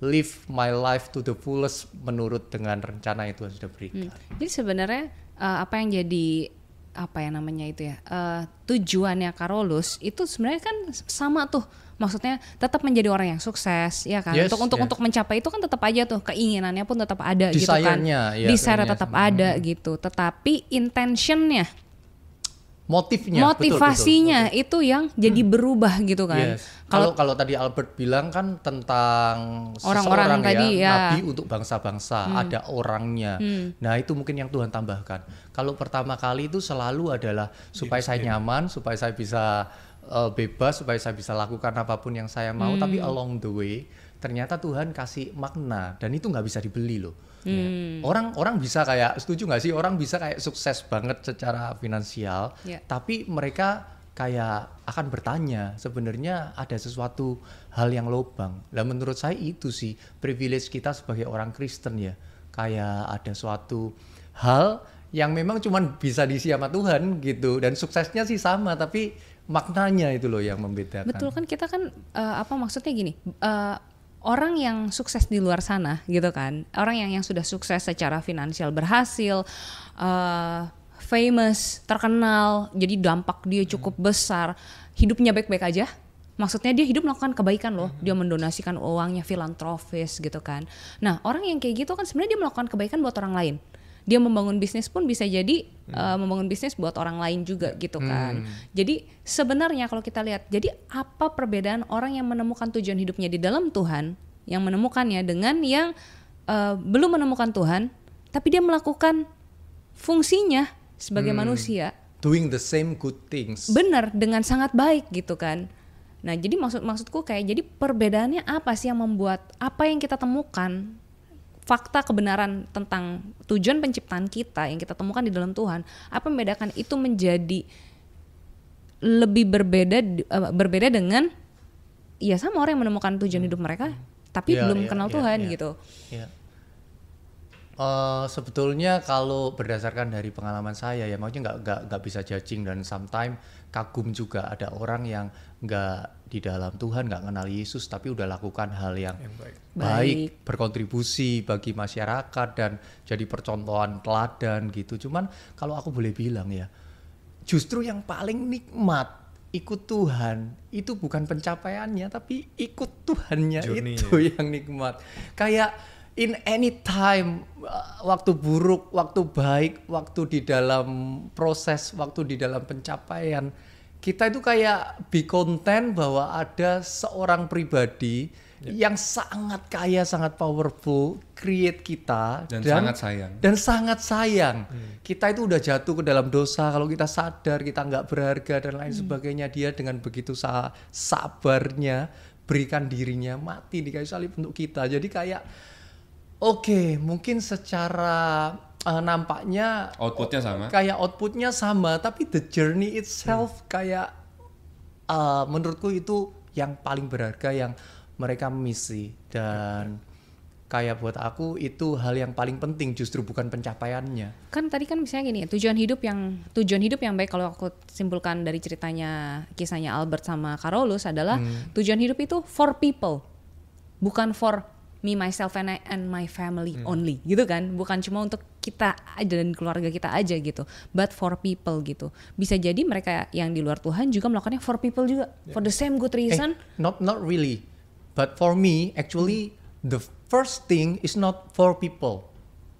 live my life to the fullest menurut dengan rencana itu yang sudah berikan hmm. jadi sebenarnya uh, apa yang jadi apa ya namanya itu ya uh, tujuannya Carolus itu sebenarnya kan sama tuh maksudnya tetap menjadi orang yang sukses ya kan yes, untuk untuk yes. untuk mencapai itu kan tetap aja tuh keinginannya pun tetap ada desire gitu kan ya, desire tetap ada hmm. gitu tetapi intentionnya motifnya motivasinya betul, betul, betul. itu yang jadi hmm. berubah gitu kan yes. kalau kalau tadi Albert bilang kan tentang orang-orang ya, tadi ya nabi untuk bangsa-bangsa hmm. ada orangnya hmm. nah itu mungkin yang Tuhan tambahkan kalau pertama kali itu selalu adalah supaya iya, saya iya. nyaman supaya saya bisa uh, bebas supaya saya bisa lakukan apapun yang saya mau hmm. tapi along the way ternyata Tuhan kasih makna dan itu nggak bisa dibeli loh Ya. Hmm. Orang orang bisa kayak setuju nggak sih orang bisa kayak sukses banget secara finansial, yeah. tapi mereka kayak akan bertanya sebenarnya ada sesuatu hal yang lobang. dan menurut saya itu sih privilege kita sebagai orang Kristen ya. Kayak ada suatu hal yang memang cuma bisa diisi sama Tuhan gitu dan suksesnya sih sama tapi maknanya itu loh yang membedakan. Betul kan kita kan uh, apa maksudnya gini, uh, orang yang sukses di luar sana gitu kan orang yang yang sudah sukses secara finansial berhasil uh, famous terkenal jadi dampak dia cukup hmm. besar hidupnya baik-baik aja maksudnya dia hidup melakukan kebaikan loh hmm. dia mendonasikan uangnya filantrofis gitu kan nah orang yang kayak gitu kan sebenarnya dia melakukan kebaikan buat orang lain dia membangun bisnis pun bisa jadi hmm. uh, membangun bisnis buat orang lain juga gitu hmm. kan. Jadi sebenarnya kalau kita lihat, jadi apa perbedaan orang yang menemukan tujuan hidupnya di dalam Tuhan, yang menemukannya dengan yang uh, belum menemukan Tuhan, tapi dia melakukan fungsinya sebagai hmm. manusia. Doing the same good things. Bener, dengan sangat baik gitu kan. Nah jadi maksud maksudku kayak jadi perbedaannya apa sih yang membuat apa yang kita temukan fakta kebenaran tentang tujuan penciptaan kita yang kita temukan di dalam Tuhan, apa membedakan itu menjadi lebih berbeda eh, berbeda dengan ya sama orang yang menemukan tujuan hmm. hidup mereka tapi yeah, belum yeah, kenal yeah, Tuhan yeah, gitu. Yeah. Iya. Uh, sebetulnya kalau berdasarkan dari pengalaman saya ya maksudnya nggak nggak nggak bisa judging dan sometimes kagum juga ada orang yang nggak di dalam Tuhan nggak kenal Yesus tapi udah lakukan hal yang, yang baik. baik berkontribusi bagi masyarakat dan jadi percontohan teladan gitu cuman kalau aku boleh bilang ya justru yang paling nikmat ikut Tuhan itu bukan pencapaiannya tapi ikut Tuhannya Journey itu yang nikmat kayak in any time uh, waktu buruk waktu baik waktu di dalam proses waktu di dalam pencapaian kita itu kayak be content bahwa ada seorang pribadi yeah. yang sangat kaya, sangat powerful, create kita dan, dan sangat sayang. Dan sangat sayang. Hmm. Kita itu udah jatuh ke dalam dosa kalau kita sadar kita nggak berharga dan lain hmm. sebagainya. Dia dengan begitu sabarnya berikan dirinya mati di kayu salib untuk kita. Jadi kayak oke, okay, mungkin secara uh, nampaknya outputnya sama kayak outputnya sama tapi the journey itself hmm. kayak uh, menurutku itu yang paling berharga yang mereka misi dan kayak buat aku itu hal yang paling penting justru bukan pencapaiannya kan tadi kan misalnya gini tujuan hidup yang tujuan hidup yang baik kalau aku simpulkan dari ceritanya kisahnya Albert sama Carolus adalah hmm. tujuan hidup itu for people bukan for me myself and, I, and my family hmm. only gitu kan bukan cuma untuk kita aja dan keluarga kita aja gitu but for people gitu bisa jadi mereka yang di luar Tuhan juga melakukannya for people juga yeah. for the same good reason eh, not not really but for me actually hmm. the first thing is not for people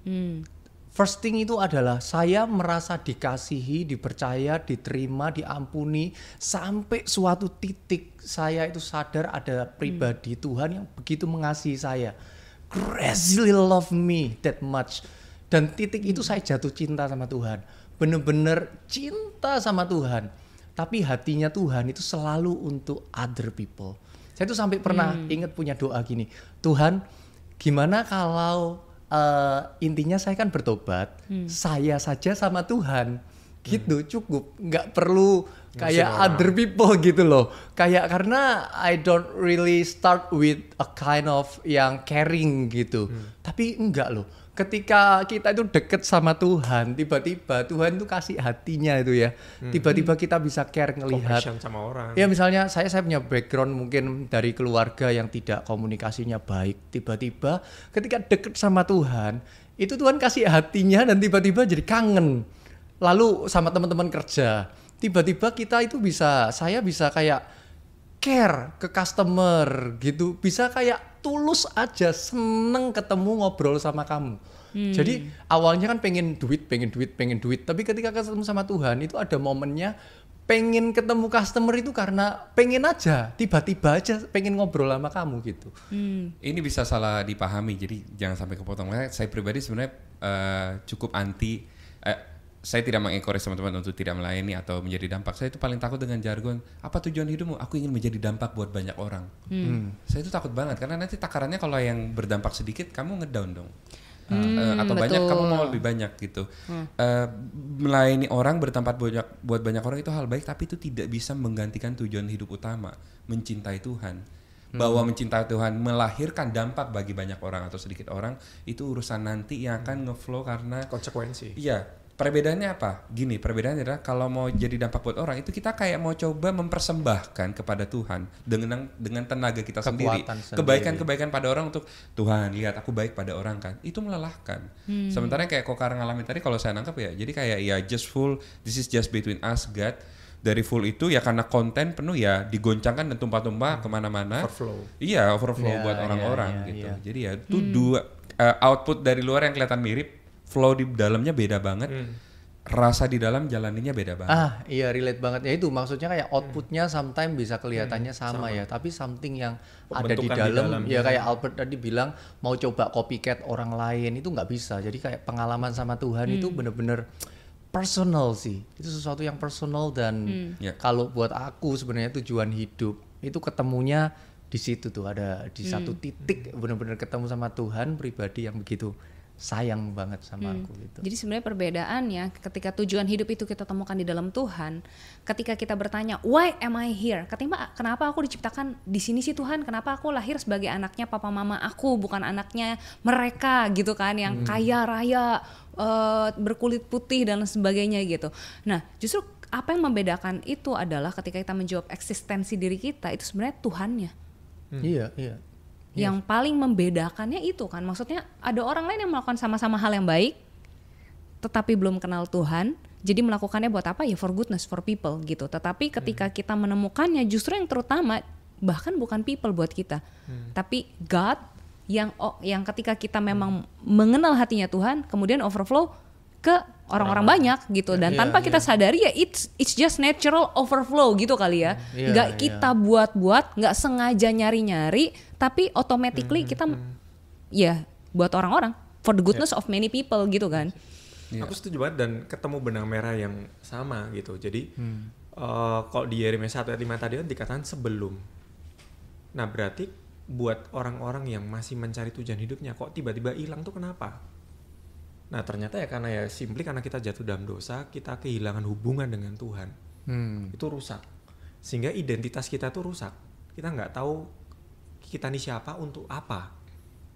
hmm. First thing itu adalah saya merasa dikasihi, dipercaya, diterima, diampuni sampai suatu titik saya itu sadar ada hmm. pribadi hmm. Tuhan yang begitu mengasihi saya. Crazily love me that much. Dan titik hmm. itu saya jatuh cinta sama Tuhan. Bener-bener cinta sama Tuhan. Tapi hatinya Tuhan itu selalu untuk other people. Saya itu sampai pernah hmm. ingat punya doa gini. Tuhan, gimana kalau uh, intinya saya kan bertobat hmm. saya saja sama Tuhan hmm. gitu hmm. cukup nggak perlu kayak Masalah. other people gitu loh kayak karena I don't really start with a kind of yang caring gitu hmm. tapi enggak loh ketika kita itu deket sama Tuhan, tiba-tiba Tuhan itu kasih hatinya itu ya. Hmm. Tiba-tiba kita bisa care ngelihat. sama orang. Ya misalnya saya saya punya background mungkin dari keluarga yang tidak komunikasinya baik. Tiba-tiba ketika deket sama Tuhan, itu Tuhan kasih hatinya dan tiba-tiba jadi kangen. Lalu sama teman-teman kerja, tiba-tiba kita itu bisa, saya bisa kayak care ke customer gitu bisa kayak tulus aja seneng ketemu ngobrol sama kamu hmm. jadi awalnya kan pengen duit pengen duit pengen duit tapi ketika ketemu sama Tuhan itu ada momennya pengen ketemu customer itu karena pengen aja tiba-tiba aja pengen ngobrol sama kamu gitu hmm. ini bisa salah dipahami jadi jangan sampai kepotong saya pribadi sebenarnya uh, cukup anti eh, saya tidak mengekoris teman-teman untuk tidak melayani atau menjadi dampak. Saya itu paling takut dengan jargon, apa tujuan hidupmu? Aku ingin menjadi dampak buat banyak orang. Hmm. hmm. Saya itu takut banget karena nanti takarannya kalau yang berdampak sedikit kamu ngedown dong. Hmm, uh, atau betul. banyak kamu mau lebih banyak gitu. Hmm. Uh, melayani orang bertempat banyak buat banyak orang itu hal baik tapi itu tidak bisa menggantikan tujuan hidup utama, mencintai Tuhan. Hmm. Bahwa mencintai Tuhan melahirkan dampak bagi banyak orang atau sedikit orang itu urusan nanti yang akan hmm. ngeflow karena konsekuensi. Iya, Perbedaannya apa? Gini, perbedaannya adalah kalau mau jadi dampak buat orang itu kita kayak mau coba mempersembahkan kepada Tuhan dengan dengan tenaga kita Kekuatan sendiri, kebaikan-kebaikan pada orang untuk Tuhan lihat aku baik pada orang kan. Itu melelahkan. Hmm. Sementara kayak Kokar ngalamin tadi kalau saya nangkap ya, jadi kayak ya just full this is just between us God dari full itu ya karena konten penuh ya digoncangkan dan tumpah-tumpah hmm. kemana-mana. Overflow. Iya overflow yeah, buat iya, orang-orang yeah, yeah, gitu. Yeah. Jadi ya itu hmm. dua uh, output dari luar yang kelihatan mirip flow di dalamnya beda banget. Hmm. Rasa di dalam jalaninnya beda banget. Ah, iya relate banget. Ya itu maksudnya kayak hmm. outputnya hmm. sometimes bisa kelihatannya hmm, sama, ya. sama ya, tapi something yang ada di dalam, di dalam ya, ya kayak Albert tadi bilang mau coba copycat orang lain itu nggak bisa. Jadi kayak pengalaman sama Tuhan hmm. itu bener-bener personal sih. Itu sesuatu yang personal dan hmm. Ya. kalau buat aku sebenarnya tujuan hidup itu ketemunya di situ tuh ada di hmm. satu titik benar-benar ketemu sama Tuhan pribadi yang begitu sayang banget sama hmm. aku gitu. Jadi sebenarnya perbedaannya ketika tujuan hidup itu kita temukan di dalam Tuhan, ketika kita bertanya why am I here? Ketika ah, kenapa aku diciptakan di sini sih Tuhan? Kenapa aku lahir sebagai anaknya papa mama aku bukan anaknya mereka gitu kan yang hmm. kaya raya uh, berkulit putih dan sebagainya gitu. Nah, justru apa yang membedakan itu adalah ketika kita menjawab eksistensi diri kita itu sebenarnya Tuhannya. Hmm. Iya, iya. Iya. Yang paling membedakannya itu kan, maksudnya ada orang lain yang melakukan sama-sama hal yang baik, tetapi belum kenal Tuhan, jadi melakukannya buat apa? Ya for goodness, for people gitu. Tetapi ketika hmm. kita menemukannya, justru yang terutama bahkan bukan people buat kita, hmm. tapi God yang oh, yang ketika kita memang hmm. mengenal hatinya Tuhan, kemudian overflow ke orang-orang nah, banyak gitu dan yeah, tanpa yeah. kita sadari ya it's it's just natural overflow gitu kali ya hmm, iya, nggak yeah. kita iya. buat-buat nggak sengaja nyari-nyari tapi automatically hmm, hmm, kita hmm. ya buat orang-orang for the goodness yeah. of many people gitu kan. Yeah. Aku setuju banget dan ketemu benang merah yang sama gitu. Jadi hmm. uh, kalau di Yeremia 1 ayat 5 tadi kan dikatakan sebelum. Nah, berarti buat orang-orang yang masih mencari tujuan hidupnya kok tiba-tiba hilang tuh kenapa? Nah, ternyata ya karena ya simply karena kita jatuh dalam dosa, kita kehilangan hubungan dengan Tuhan. Hmm. Itu rusak. Sehingga identitas kita tuh rusak. Kita nggak tahu kita ini siapa untuk apa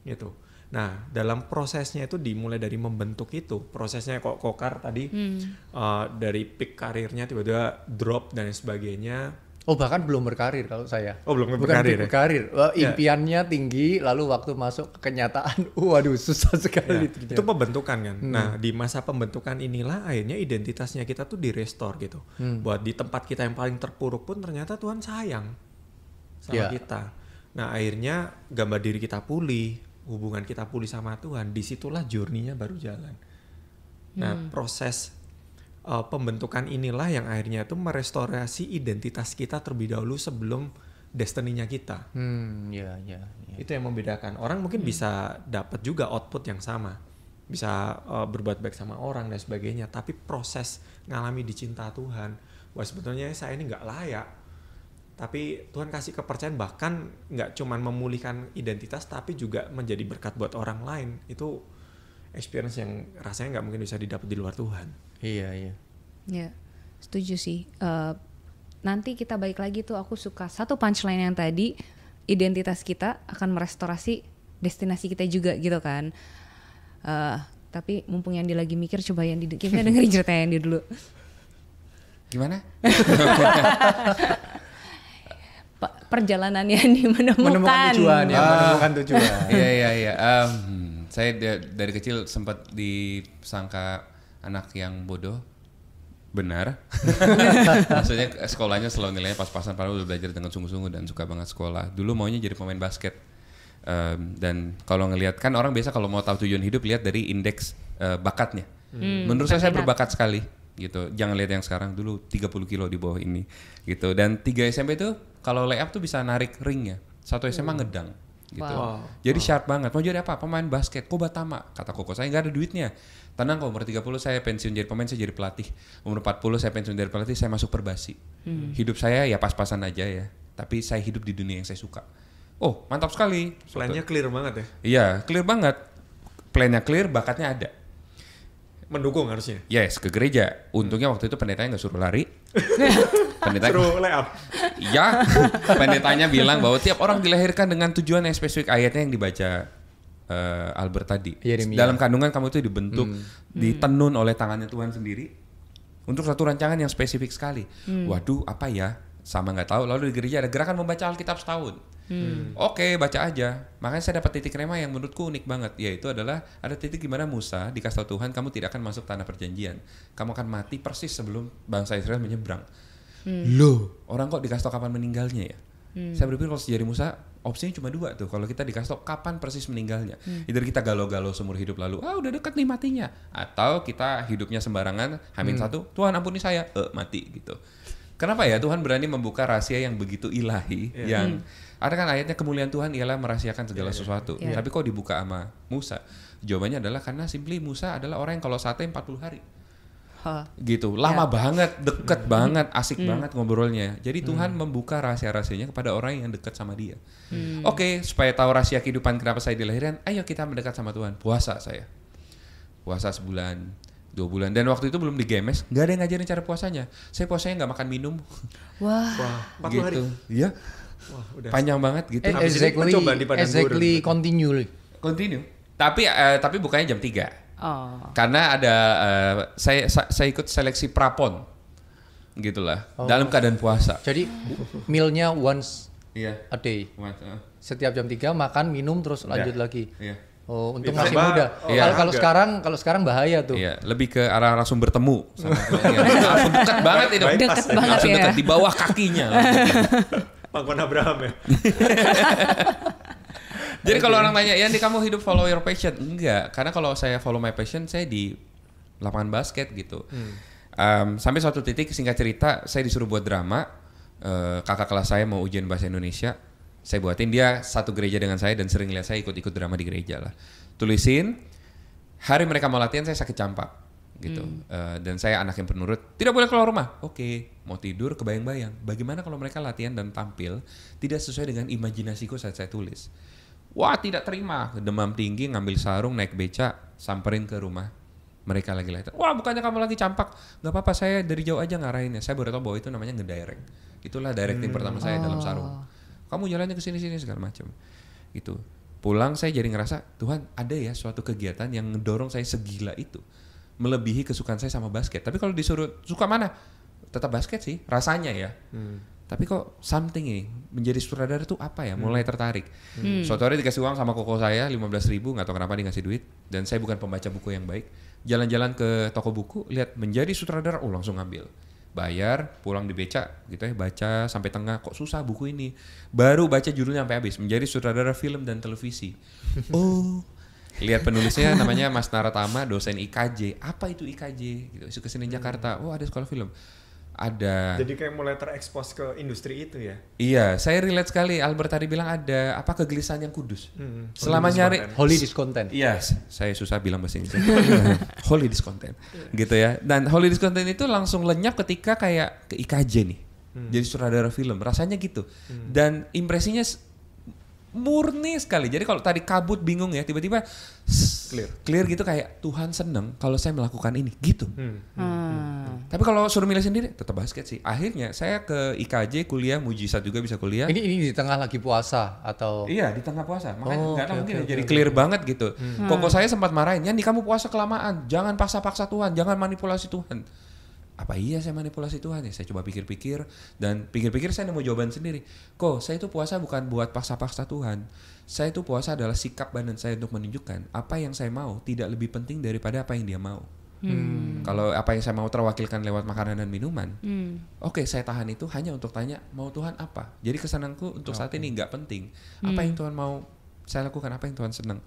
gitu nah dalam prosesnya itu dimulai dari membentuk itu prosesnya kok kokar tadi hmm. uh, dari pick karirnya tiba-tiba drop dan sebagainya Oh bahkan belum berkarir kalau saya. Oh belum Bukan berkarir. Ya? berkarir. Ya? Impiannya tinggi, lalu waktu masuk ke kenyataan, waduh susah sekali. Yeah. Gitu. Itu pembentukan kan. Hmm. Nah di masa pembentukan inilah akhirnya identitasnya kita tuh di restore gitu. Hmm. Buat di tempat kita yang paling terpuruk pun ternyata Tuhan sayang sama yeah. kita Nah akhirnya gambar diri kita pulih, hubungan kita pulih sama Tuhan. Disitulah journey-nya baru jalan. Nah hmm. proses uh, pembentukan inilah yang akhirnya itu merestorasi identitas kita terlebih dahulu sebelum destininya kita. Hmm, ya, ya, ya, Itu yang membedakan. Orang mungkin hmm. bisa dapat juga output yang sama, bisa uh, berbuat baik sama orang dan sebagainya. Tapi proses ngalami dicinta Tuhan, wah sebetulnya saya ini nggak layak tapi Tuhan kasih kepercayaan bahkan nggak cuman memulihkan identitas tapi juga menjadi berkat buat orang lain itu experience yang rasanya nggak mungkin bisa didapat di luar Tuhan iya iya ya setuju sih uh, nanti kita balik lagi tuh aku suka satu punchline yang tadi identitas kita akan merestorasi destinasi kita juga gitu kan uh, tapi mumpung yang di lagi mikir coba yang di kita dengerin cerita yang di dulu gimana perjalanannya di menemukan menemukan tujuan ya, ah. menemukan tujuan. Iya iya iya. Um, saya dari kecil sempat disangka anak yang bodoh. Benar. Maksudnya eh, sekolahnya selalu nilainya pas-pasan padahal udah belajar dengan sungguh-sungguh dan suka banget sekolah. Dulu maunya jadi pemain basket. Um, dan kalau ngelihat kan orang biasa kalau mau tahu tujuan hidup lihat dari indeks uh, bakatnya. Hmm, Menurut saya saya berbakat sekali gitu jangan lihat yang sekarang dulu 30 kilo di bawah ini gitu dan 3 SMP itu kalau layup tuh bisa narik ringnya satu SMA hmm. ngedang gitu wow. jadi wow. sharp banget mau jadi apa pemain basket kok batama kata koko saya nggak ada duitnya tenang kok umur 30 saya pensiun jadi pemain saya jadi pelatih umur 40 saya pensiun jadi pelatih saya masuk perbasi hmm. hidup saya ya pas-pasan aja ya tapi saya hidup di dunia yang saya suka oh mantap sekali plannya clear banget ya iya clear banget plannya clear bakatnya ada mendukung harusnya. Yes, ke gereja. Untungnya waktu itu pendetanya nggak suruh lari. pendeta suruh lay up. ya, pendetanya bilang bahwa tiap orang dilahirkan dengan tujuan yang spesifik ayatnya yang dibaca uh, Albert tadi. Yeremia. Dalam kandungan kamu itu dibentuk, hmm. ditenun hmm. oleh tangannya Tuhan sendiri untuk satu rancangan yang spesifik sekali. Hmm. Waduh, apa ya? Sama nggak tahu. Lalu di gereja ada gerakan membaca Alkitab setahun. Hmm. Oke, okay, baca aja. Makanya saya dapat titik rema yang menurutku unik banget, yaitu adalah ada titik gimana Musa dikasih tahu Tuhan kamu tidak akan masuk tanah perjanjian. Kamu akan mati persis sebelum bangsa Israel menyeberang. Hmm. Loh, orang kok dikasih tahu kapan meninggalnya ya? Hmm. Saya berpikir kalau sejari Musa opsinya cuma dua tuh. Kalau kita dikasih tau kapan persis meninggalnya, hmm. either kita galau-galau seumur hidup lalu, ah udah deket nih matinya, atau kita hidupnya sembarangan, hamin hmm. satu, Tuhan ampuni saya, eh mati gitu. Kenapa ya Tuhan berani membuka rahasia yang begitu ilahi, yeah. yang hmm ada kan ayatnya kemuliaan Tuhan ialah merahasiakan segala yeah, iya. sesuatu. Yeah. Tapi kok dibuka sama Musa? Jawabannya adalah karena simply Musa adalah orang yang kalau sate 40 hari. Huh. Gitu. Lama yeah. banget, deket mm. banget, asik mm. banget ngobrolnya. Jadi hmm. Tuhan membuka rahasia-rahasianya kepada orang yang dekat sama dia. Mm. Oke, okay, supaya tahu rahasia kehidupan kenapa saya dilahirkan, ayo kita mendekat sama Tuhan. Puasa saya. Puasa sebulan, dua bulan dan waktu itu belum digemes nggak ada yang ngajarin cara puasanya saya puasanya nggak makan minum wah, wah 40 gitu hari. ya Wah, udah. Panjang banget gitu. Eh, exactly, mencoba di Padang exactly Gurun. continue. Continue. Tapi uh, tapi bukannya jam 3. Oh. Karena ada uh, saya saya ikut seleksi prapon. Gitulah. Oh. Dalam keadaan puasa. Jadi mealnya once yeah. a day. Eh. Setiap jam 3 makan, minum terus iya. lanjut yeah. lagi. Yeah. Oh, untuk masih bah, muda. Oh, iya. Kalau sekarang, kalau sekarang bahaya tuh. Iya, lebih ke arah langsung bertemu. Sama langsung dekat banget itu. Dekat banget langsung ya. dekat di bawah kakinya. Pangkon Abraham ya. Jadi kalau orang tanya, ya kamu hidup follow your passion? Enggak, karena kalau saya follow my passion, saya di lapangan basket gitu. Hmm. Um, sampai suatu titik singkat cerita, saya disuruh buat drama. Uh, kakak kelas saya mau ujian bahasa Indonesia, saya buatin dia satu gereja dengan saya dan sering lihat saya ikut-ikut drama di gereja lah. Tulisin, hari mereka mau latihan saya sakit campak gitu. Hmm. Uh, dan saya anak yang penurut, tidak boleh keluar rumah. Oke, okay. mau tidur kebayang-bayang. Bagaimana kalau mereka latihan dan tampil tidak sesuai dengan imajinasiku saat saya tulis? Wah, tidak terima. Demam tinggi, ngambil sarung, naik beca, samperin ke rumah. Mereka lagi latihan. Wah, bukannya kamu lagi campak. Gak apa-apa, saya dari jauh aja ngarahinnya. Saya baru tahu bahwa itu namanya ngedirect. Itulah directing hmm. pertama saya oh. dalam sarung. Kamu jalannya ke sini-sini segala macam. Gitu. Pulang saya jadi ngerasa, Tuhan ada ya suatu kegiatan yang mendorong saya segila itu melebihi kesukaan saya sama basket. Tapi kalau disuruh suka mana? Tetap basket sih rasanya ya. Hmm. Tapi kok something ini menjadi sutradara itu apa ya? Hmm. Mulai tertarik. Hmm. Suatu hari dikasih uang sama koko saya 15 ribu, nggak tahu kenapa dikasih duit. Dan saya bukan pembaca buku yang baik. Jalan-jalan ke toko buku, lihat menjadi sutradara, oh langsung ngambil bayar pulang dibaca gitu ya baca sampai tengah kok susah buku ini baru baca judulnya sampai habis menjadi sutradara film dan televisi oh lihat penulisnya namanya Mas Naratama dosen IKJ apa itu IKJ gitu isu kesenian hmm. Jakarta oh ada sekolah film ada jadi kayak mulai terekspos ke industri itu ya iya saya relate sekali Albert tadi bilang ada apa kegelisahan yang kudus hmm, selama nyari discontent. holy discontent yes iya, saya susah bilang bahasa Inggris holy discontent iya. gitu ya dan holy discontent itu langsung lenyap ketika kayak ke IKJ nih hmm. jadi sutradara film rasanya gitu hmm. dan impresinya murni sekali. Jadi kalau tadi kabut bingung ya, tiba-tiba clear. Clear gitu kayak Tuhan seneng kalau saya melakukan ini gitu. Hmm. Hmm. Hmm. Tapi kalau suruh milih sendiri tetap basket sih. Akhirnya saya ke IKJ kuliah mujizat juga bisa kuliah. Ini ini di tengah lagi puasa atau Iya, di tengah puasa. Makanya oh, okay, mungkin okay, jadi clear okay. banget gitu. Hmm. Koko hmm. saya sempat marahin, "Yan, kamu puasa kelamaan. Jangan paksa-paksa Tuhan, jangan manipulasi Tuhan." apa iya saya manipulasi Tuhan ya saya coba pikir-pikir dan pikir-pikir saya nemu jawaban sendiri kok saya itu puasa bukan buat paksa-paksa Tuhan saya itu puasa adalah sikap badan saya untuk menunjukkan apa yang saya mau tidak lebih penting daripada apa yang dia mau hmm. kalau apa yang saya mau terwakilkan lewat makanan dan minuman hmm. oke okay, saya tahan itu hanya untuk tanya mau Tuhan apa jadi kesananku untuk saat ini nggak penting hmm. apa yang Tuhan mau saya lakukan apa yang Tuhan senang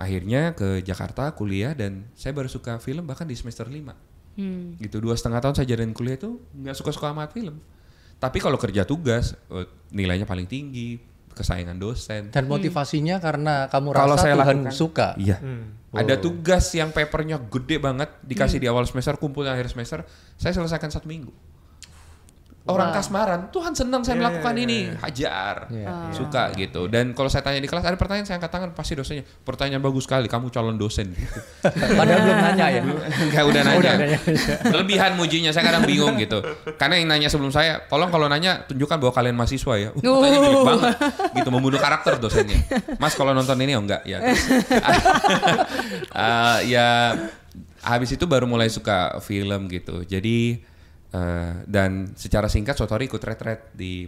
akhirnya ke Jakarta kuliah dan saya baru suka film bahkan di semester lima hmm. gitu dua setengah tahun saya jalanin kuliah itu nggak suka-suka amat film tapi kalau kerja tugas eh, nilainya paling tinggi kesayangan dosen dan hmm. motivasinya hmm. karena kamu rasa kalau saya Tuhan suka iya hmm. oh. ada tugas yang papernya gede banget dikasih hmm. di awal semester kumpul di akhir semester saya selesaikan satu minggu orang kasmaran Tuhan senang saya yeah, melakukan yeah, ini yeah. Iya. hajar yeah, iya, iya, suka yeah. gitu dan kalau saya tanya di kelas ada pertanyaan saya angkat tangan pasti dosennya pertanyaan bagus sekali kamu calon dosen padahal belum nanya ya kayak udah nanya, udah nanya kelebihan mujinya saya kadang bingung gitu karena yang nanya sebelum saya tolong kalau nanya tunjukkan bahwa kalian mahasiswa ya uh, uh. banget gitu membunuh karakter dosennya mas kalau nonton ini oh enggak ya uh, ya habis itu baru mulai suka film gitu jadi Uh, dan secara singkat Sotori ikut retret di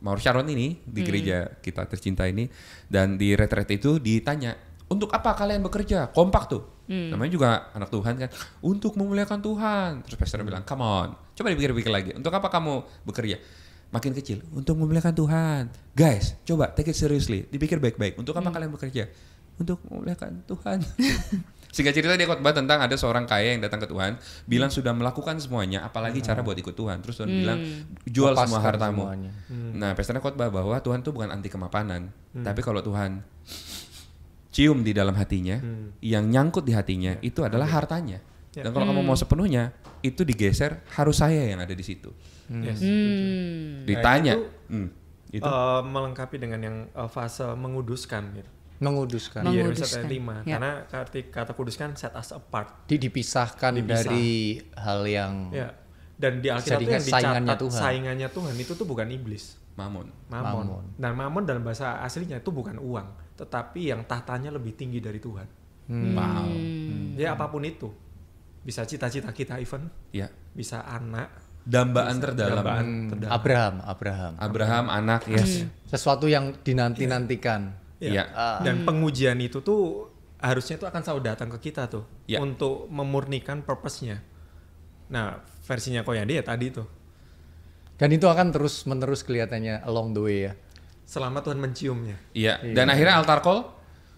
Maur Sharon ini di hmm. gereja kita tercinta ini dan di retret itu ditanya untuk apa kalian bekerja kompak tuh hmm. namanya juga anak Tuhan kan untuk memuliakan Tuhan terus pastor hmm. bilang come on coba dipikir-pikir lagi untuk apa kamu bekerja makin kecil untuk memuliakan Tuhan guys coba take it seriously dipikir baik-baik untuk apa hmm. kalian bekerja untuk memuliakan Tuhan Singkat cerita dia khotbah tentang ada seorang kaya yang datang ke Tuhan, bilang hmm. sudah melakukan semuanya, apalagi hmm. cara buat ikut Tuhan. Terus Tuhan hmm. bilang jual Lepaskan semua hartamu. Hmm. Nah, pesannya khotbah bahwa Tuhan tuh bukan anti kemapanan, hmm. tapi kalau Tuhan cium di dalam hatinya, hmm. yang nyangkut di hatinya ya. itu adalah hartanya. Ya. Dan kalau hmm. kamu mau sepenuhnya, itu digeser harus saya yang ada di situ. Hmm. Yes. Hmm. Ditanya. Nah, itu, hmm. itu? Uh, melengkapi dengan yang uh, fase menguduskan gitu menguduskan. Iya, menguduskan. Ya. Karena arti kata kudus set as apart. Di, dipisahkan Dipisah. dari hal yang ya. dan di Alkitab yang saingannya Tuhan. saingannya Tuhan itu tuh bukan iblis. Mamun. Mamun. Dan mamun dalam bahasa aslinya itu bukan uang, tetapi yang tahtanya lebih tinggi dari Tuhan. Hmm. Wow. Hmm. Ya apapun itu. Bisa cita-cita kita even. Ya. Bisa anak, dambaan hmm. terdalam. Abraham, Abraham. Abraham anak, yes. Hmm. Sesuatu yang dinanti-nantikan. Iya. Uh. Dan hmm. pengujian itu tuh harusnya tuh akan selalu datang ke kita tuh ya. untuk memurnikan purpose-nya. Nah, versinya Koyadi ya tadi tuh. Dan itu akan terus menerus kelihatannya along the way ya. Selama Tuhan menciumnya. Iya. iya. Dan akhirnya altar call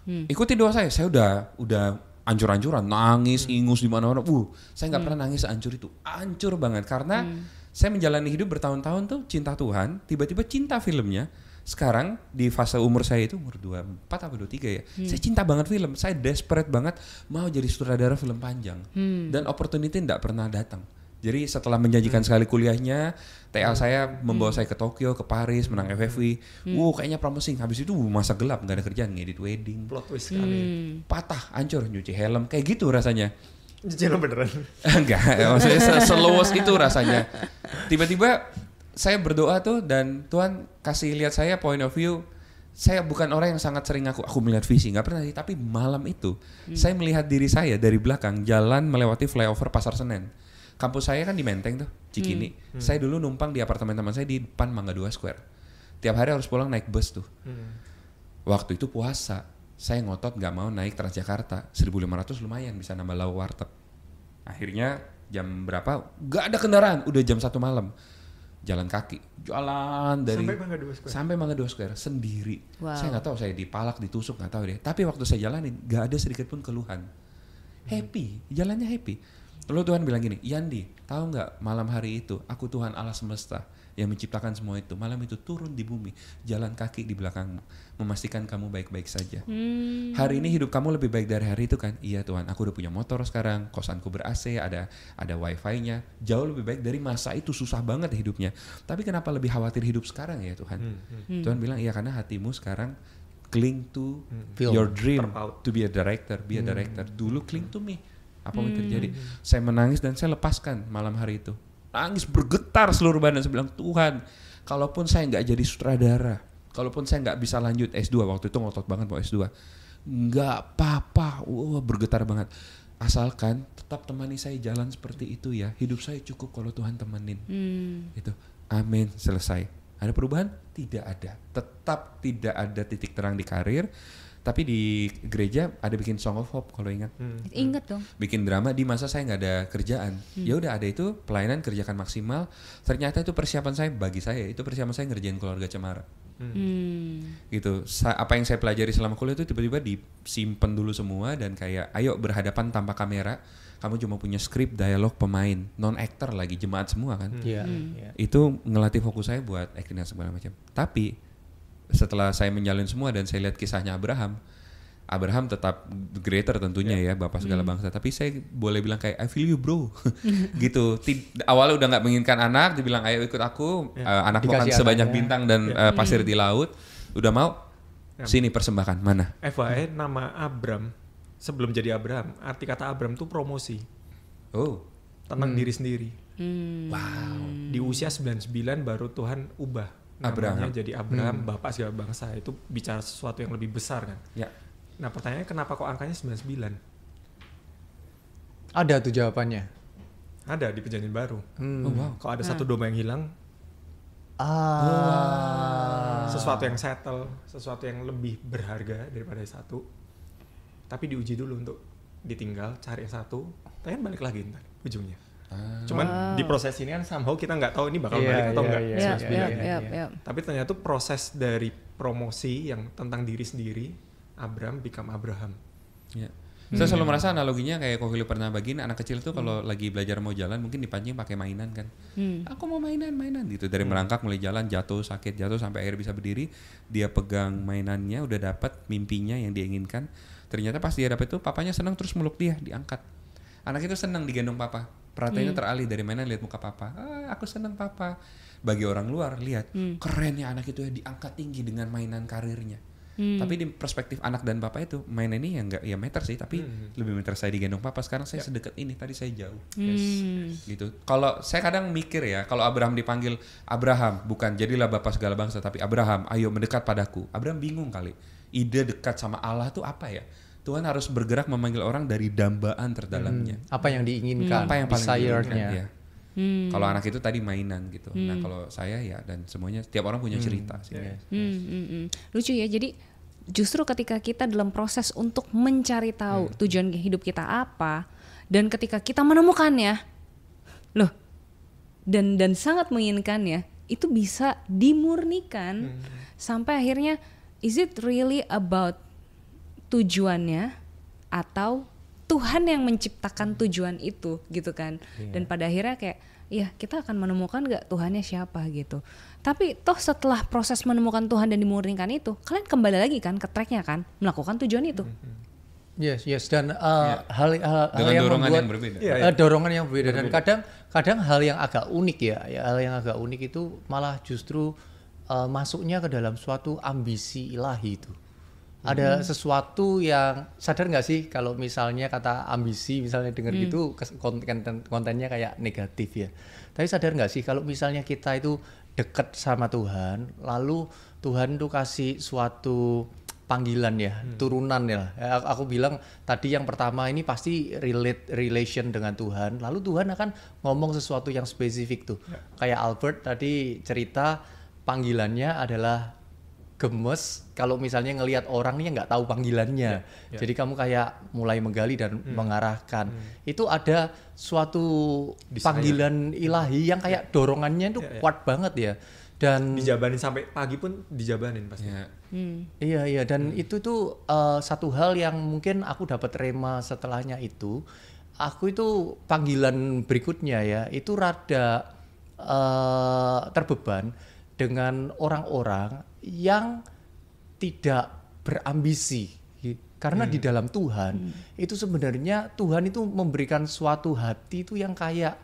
hmm. ikuti doa saya. Saya udah udah ancur-ancuran, nangis, hmm. ingus di mana-mana. Uh, saya nggak hmm. pernah nangis ancur itu. Ancur banget karena hmm. saya menjalani hidup bertahun-tahun tuh cinta Tuhan, tiba-tiba cinta filmnya sekarang di fase umur saya itu umur 24 atau 23 ya. Hmm. Saya cinta banget film, saya desperate banget mau jadi sutradara film panjang. Hmm. Dan opportunity tidak pernah datang. Jadi setelah menjanjikan hmm. sekali kuliahnya, TL hmm. saya membawa hmm. saya ke Tokyo, ke Paris, menang FFW. Hmm. hmm. Wow, kayaknya promising. Habis itu masa gelap, nggak ada kerjaan, ngedit wedding, plot twist sekali. Hmm. Patah, hancur, nyuci helm, kayak gitu rasanya. Nyuci helm beneran? Enggak, maksudnya selowos itu rasanya. Tiba-tiba saya berdoa tuh dan Tuhan kasih lihat saya point of view saya bukan orang yang sangat sering aku aku melihat visi nggak pernah sih tapi malam itu hmm. saya melihat diri saya dari belakang jalan melewati flyover pasar senen kampus saya kan di menteng tuh cikini hmm. Hmm. saya dulu numpang di apartemen teman saya di depan mangga dua square tiap hari harus pulang naik bus tuh hmm. waktu itu puasa saya ngotot gak mau naik transjakarta 1500 lumayan bisa nambah lauk warteg akhirnya jam berapa gak ada kendaraan udah jam satu malam jalan kaki jalan dari sampai Mangga Dua Square sampai Mangga Dua Square sendiri wow. saya nggak tahu saya dipalak ditusuk nggak tahu deh tapi waktu saya jalanin nggak ada sedikit pun keluhan hmm. happy jalannya happy lalu Tuhan bilang gini Yandi tahu nggak malam hari itu aku Tuhan Allah semesta yang menciptakan semua itu. Malam itu turun di bumi, jalan kaki di belakangmu, memastikan kamu baik-baik saja. Hmm. Hari ini hidup kamu lebih baik dari hari itu kan? Iya Tuhan, aku udah punya motor sekarang, kosanku ber AC, ada ada wifi-nya, jauh lebih baik dari masa itu susah banget hidupnya. Tapi kenapa lebih khawatir hidup sekarang ya Tuhan? Hmm. Hmm. hmm. Tuhan bilang iya karena hatimu sekarang cling to Film. Hmm, hmm. your dream Terpaut. to be a director, be a director. Dulu cling to me apa yang terjadi. Hmm. Saya menangis dan saya lepaskan malam hari itu nangis bergetar seluruh badan saya bilang Tuhan kalaupun saya nggak jadi sutradara kalaupun saya nggak bisa lanjut S2 waktu itu ngotot banget mau S2 nggak apa-apa Wow, bergetar banget asalkan tetap temani saya jalan seperti itu ya hidup saya cukup kalau Tuhan temenin hmm. itu amin selesai ada perubahan tidak ada tetap tidak ada titik terang di karir tapi di gereja ada bikin Song of Hope kalau ingat. Hmm. Ingat dong. Bikin drama di masa saya nggak ada kerjaan. Hmm. Ya udah ada itu pelayanan kerjakan maksimal. Ternyata itu persiapan saya bagi saya itu persiapan saya ngerjain keluarga cemara. Hmm. hmm. gitu Sa apa yang saya pelajari selama kuliah itu tiba-tiba disimpan dulu semua dan kayak ayo berhadapan tanpa kamera kamu cuma punya skrip dialog pemain non actor lagi jemaat semua kan hmm. Yeah. Hmm. Iya. itu ngelatih fokus saya buat acting dan segala macam tapi setelah saya menjalin semua dan saya lihat kisahnya Abraham, Abraham tetap greater tentunya yeah. ya bapak segala mm. bangsa. Tapi saya boleh bilang kayak I feel you bro, gitu. Tid awalnya udah nggak menginginkan anak, dibilang ayo ikut aku, yeah. Ya. uh, anakmu sebanyak bintang dan yeah. Ya. uh, pasir mm. di laut. Udah mau, ya. sini persembahkan mana? FYI hmm. nama Abram sebelum jadi Abram, arti kata Abram tuh promosi. Oh. tenang hmm. diri sendiri. Hmm. Wow. Di usia 99 baru Tuhan ubah namanya jadi Abraham hmm. bapak segala bangsa itu bicara sesuatu yang lebih besar kan ya nah pertanyaannya kenapa kok angkanya 99 ada tuh jawabannya ada di perjanjian baru hmm. oh, wow. kok ada hmm. satu domba yang hilang ah. sesuatu yang settle sesuatu yang lebih berharga daripada satu tapi diuji dulu untuk ditinggal cari yang satu tapi kan balik lagi ntar ujungnya Ah. Cuman wow. Ah. di proses ini kan somehow kita nggak tahu ini bakal yeah, balik atau yeah, enggak. Yeah, iya. iya, yeah, yeah, yeah, yeah. Tapi ternyata proses dari promosi yang tentang diri sendiri, Abraham become Abraham. Yeah. Hmm. Saya selalu merasa analoginya kayak Kohili pernah bagiin anak kecil tuh kalau hmm. lagi belajar mau jalan mungkin dipancing pakai mainan kan. Hmm. Aku mau mainan, mainan gitu. Dari hmm. merangkak mulai jalan jatuh sakit jatuh sampai akhir bisa berdiri, dia pegang mainannya udah dapat mimpinya yang diinginkan. Ternyata pas dia dapat itu papanya senang terus meluk dia, diangkat. Anak itu senang digendong papa perhatiannya hmm. teralih dari mainan lihat muka papa ah, aku senang papa bagi orang luar lihat hmm. ya anak itu ya diangkat tinggi dengan mainan karirnya Hmm. Tapi di perspektif anak dan bapak itu mainan ini ya nggak ya meter sih, tapi hmm. lebih meter saya digendong papa. Sekarang saya ya. sedekat ini, tadi saya jauh. Hmm. Yes. Hmm. Gitu. Kalau saya kadang mikir ya, kalau Abraham dipanggil Abraham, bukan jadilah bapak segala bangsa, tapi Abraham, ayo mendekat padaku. Abraham bingung kali. Ide dekat sama Allah tuh apa ya? Tuhan harus bergerak memanggil orang dari dambaan terdalamnya. Hmm. Apa yang diinginkan, hmm. apa yang paling diinginkan ya. Hmm. Kalau anak itu tadi mainan gitu. Nah, hmm. Nah, kalau saya ya dan semuanya Setiap orang punya hmm. cerita sih. Yes. Iya. Yes. Hmm, hmm, hmm. Lucu ya. Jadi justru ketika kita dalam proses untuk mencari tahu hmm. tujuan hidup kita apa dan ketika kita menemukannya loh dan dan sangat menginginkannya itu bisa dimurnikan hmm. sampai akhirnya is it really about tujuannya atau Tuhan yang menciptakan tujuan itu gitu kan yeah. dan pada akhirnya kayak ya kita akan menemukan gak Tuhannya siapa gitu tapi toh setelah proses menemukan Tuhan dan dimurnikan itu kalian kembali lagi kan ke tracknya kan melakukan tujuan itu mm-hmm. Yes, yes, dan uh, yeah. hal, hal, hal yang iya, iya. Iya. dorongan yang berbeda. Yeah, yeah. dorongan yang berbeda. berbeda dan kadang, kadang hal yang agak unik ya, ya hal yang agak unik itu malah justru uh, masuknya ke dalam suatu ambisi ilahi itu ada hmm. sesuatu yang sadar nggak sih kalau misalnya kata ambisi misalnya dengar hmm. gitu konten kontennya kayak negatif ya tapi sadar nggak sih kalau misalnya kita itu dekat sama Tuhan lalu Tuhan tuh kasih suatu panggilan ya hmm. turunan ya? ya aku, aku bilang tadi yang pertama ini pasti relate relation dengan Tuhan lalu Tuhan akan ngomong sesuatu yang spesifik tuh ya. kayak Albert tadi cerita panggilannya adalah gemes kalau misalnya ngelihat orang nih yang nggak tahu panggilannya. Ya, ya. Jadi kamu kayak mulai menggali dan hmm. mengarahkan. Hmm. Itu ada suatu Disayang. panggilan ilahi yang kayak ya. dorongannya itu ya, ya. kuat banget ya. Dan dijabanin sampai pagi pun dijabanin pasti. Ya. Hmm. Iya iya dan hmm. itu tuh uh, satu hal yang mungkin aku dapat rema setelahnya itu. Aku itu panggilan berikutnya ya itu rada uh, terbeban dengan orang-orang yang tidak berambisi gitu. karena hmm. di dalam Tuhan hmm. itu sebenarnya Tuhan itu memberikan suatu hati itu yang kayak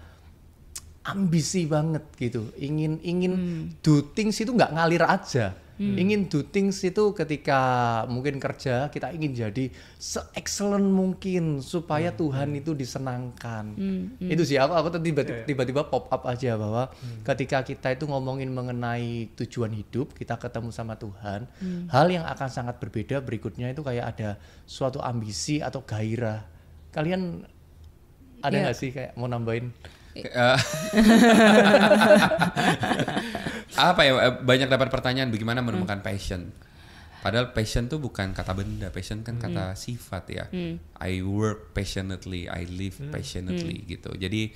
ambisi banget gitu ingin ingin hmm. do things itu nggak ngalir aja Hmm. Ingin do things itu ketika mungkin kerja kita ingin jadi se-excellent mungkin supaya hmm. Tuhan hmm. itu disenangkan. Hmm. Hmm. Itu sih aku aku iya, iya. tiba-tiba pop up aja bahwa hmm. ketika kita itu ngomongin mengenai tujuan hidup, kita ketemu sama Tuhan, hmm. hal yang akan sangat berbeda berikutnya itu kayak ada suatu ambisi atau gairah. Kalian ada iya. nggak yeah. sih kayak mau nambahin? Eh, apa ya eh, banyak dapat pertanyaan bagaimana menemukan hmm. passion. Padahal passion tuh bukan kata benda, passion kan hmm. kata sifat ya. Hmm. I work passionately, I live hmm. passionately hmm. gitu. Jadi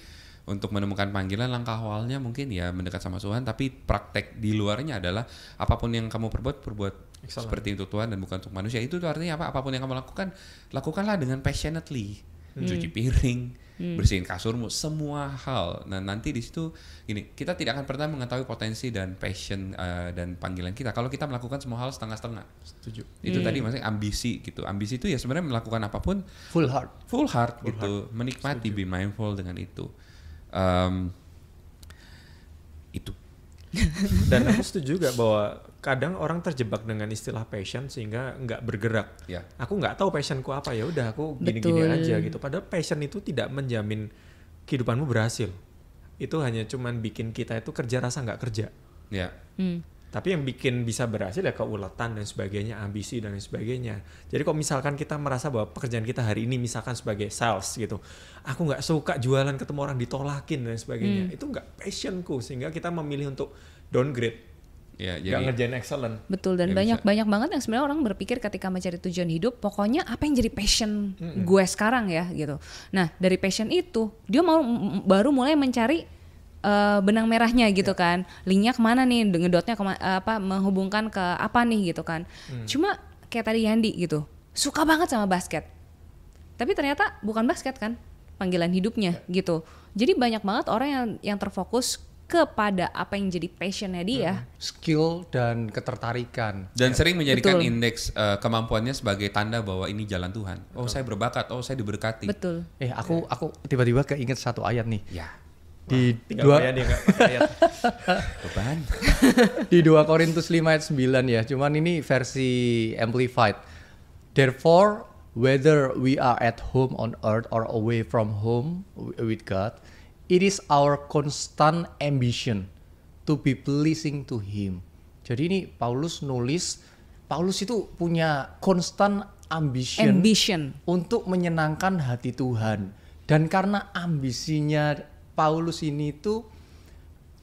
untuk menemukan panggilan langkah awalnya mungkin ya mendekat sama Tuhan tapi praktek di luarnya adalah apapun yang kamu perbuat perbuat Excellent. seperti itu Tuhan dan bukan untuk manusia itu tuh artinya apa apapun yang kamu lakukan lakukanlah dengan passionately hmm. cuci piring hmm. bersihin kasurmu, semua hal. Nah nanti di situ gini, kita tidak akan pernah mengetahui potensi dan passion uh, dan panggilan kita kalau kita melakukan semua hal setengah-setengah. Setuju. Itu iya, tadi iya. maksudnya ambisi gitu. Ambisi itu ya sebenarnya melakukan apapun full heart, full heart full gitu, heart. menikmati Setuju. be mindful dengan itu. Um, itu. dan aku setuju juga bahwa kadang orang terjebak dengan istilah passion sehingga nggak bergerak. Ya. Aku nggak tahu passionku apa ya udah aku gini-gini aja gitu. Padahal passion itu tidak menjamin kehidupanmu berhasil. Itu hanya cuman bikin kita itu kerja rasa nggak kerja. Ya. Hmm. Tapi yang bikin bisa berhasil ya keuletan dan sebagainya, ambisi dan sebagainya. Jadi kok misalkan kita merasa bahwa pekerjaan kita hari ini misalkan sebagai sales gitu, aku nggak suka jualan ketemu orang ditolakin dan sebagainya, hmm. itu nggak passionku sehingga kita memilih untuk downgrade Ya, jadi, gak ngerjain excellent. Betul dan ya banyak bisa. banyak banget yang sebenarnya orang berpikir ketika mencari tujuan hidup, pokoknya apa yang jadi passion mm -hmm. gue sekarang ya gitu. Nah dari passion itu dia mau baru mulai mencari uh, benang merahnya gitu yeah. kan, linknya kemana nih, ngedotnya kema eh, apa, menghubungkan ke apa nih gitu kan. Mm. Cuma kayak tadi Yandi gitu, suka banget sama basket, tapi ternyata bukan basket kan, panggilan hidupnya yeah. gitu. Jadi banyak banget orang yang yang terfokus kepada apa yang jadi passionnya dia. Hmm. Skill dan ketertarikan. Dan ya. sering menjadikan Betul. indeks uh, kemampuannya sebagai tanda bahwa ini jalan Tuhan. Oh, Betul. Oh saya berbakat, oh saya diberkati. Betul. Eh aku ya. aku tiba-tiba keinget satu ayat nih. Ya. Di Wah, dua dia ayat. Beban. Di dua Korintus 5 ayat 9 ya. Cuman ini versi amplified. Therefore whether we are at home on earth or away from home with God, It is our constant ambition to be pleasing to him. Jadi ini Paulus nulis Paulus itu punya constant ambition, ambition untuk menyenangkan hati Tuhan. Dan karena ambisinya Paulus ini tuh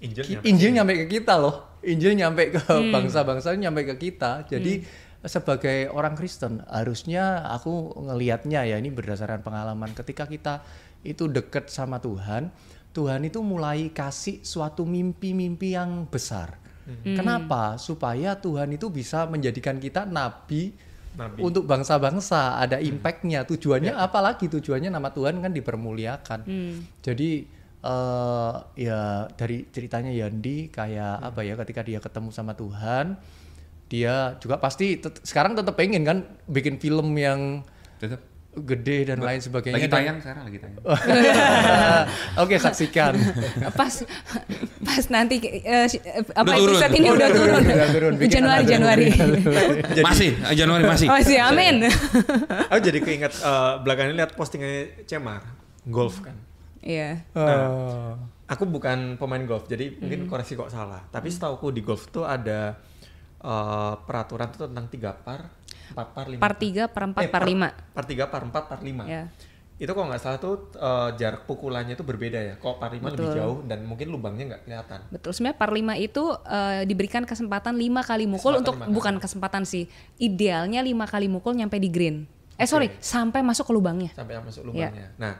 Injil, nyampe, Injil nyampe ke kita loh. Injil nyampe ke hmm. bangsa-bangsa, hmm. nyampe ke kita. Jadi hmm. sebagai orang Kristen harusnya aku ngelihatnya ya ini berdasarkan pengalaman ketika kita itu dekat sama Tuhan, Tuhan itu mulai kasih suatu mimpi-mimpi yang besar. Hmm. Kenapa? Supaya Tuhan itu bisa menjadikan kita nabi, nabi. untuk bangsa-bangsa. Ada hmm. impactnya. Tujuannya ya. apa lagi? Tujuannya nama Tuhan kan dipermuliakan. Hmm. Jadi uh, ya dari ceritanya Yandi kayak hmm. apa ya? Ketika dia ketemu sama Tuhan, dia juga pasti sekarang tetap pengen kan bikin film yang tetap gede dan lain sebagainya. Lagi tayang sekarang lagi tayang. Oke, saksikan. pas pas nanti uh, apa udah episode ini udah, turun. Udah turun. Bikin Januari eh, Januari. masih Januari masih. Oh, masih amin. Aku jadi keinget uh, belakangan lihat postingannya Cemar golf kan. Iya. Nah, oh. aku bukan pemain golf, jadi mungkin hmm. koreksi kok salah. Tapi setauku di golf tuh ada peraturan tuh tentang tiga par part, par lima part tiga part empat eh, par lima par tiga par empat par lima yeah. itu kalau nggak salah tuh uh, jarak pukulannya itu berbeda ya kalau part lima betul. lebih jauh dan mungkin lubangnya nggak kelihatan betul sebenarnya part lima itu uh, diberikan kesempatan lima kali mukul kesempatan untuk kali. bukan kesempatan sih idealnya lima kali mukul nyampe di green eh sorry sampai masuk ke lubangnya sampai masuk ya. lubangnya yeah. nah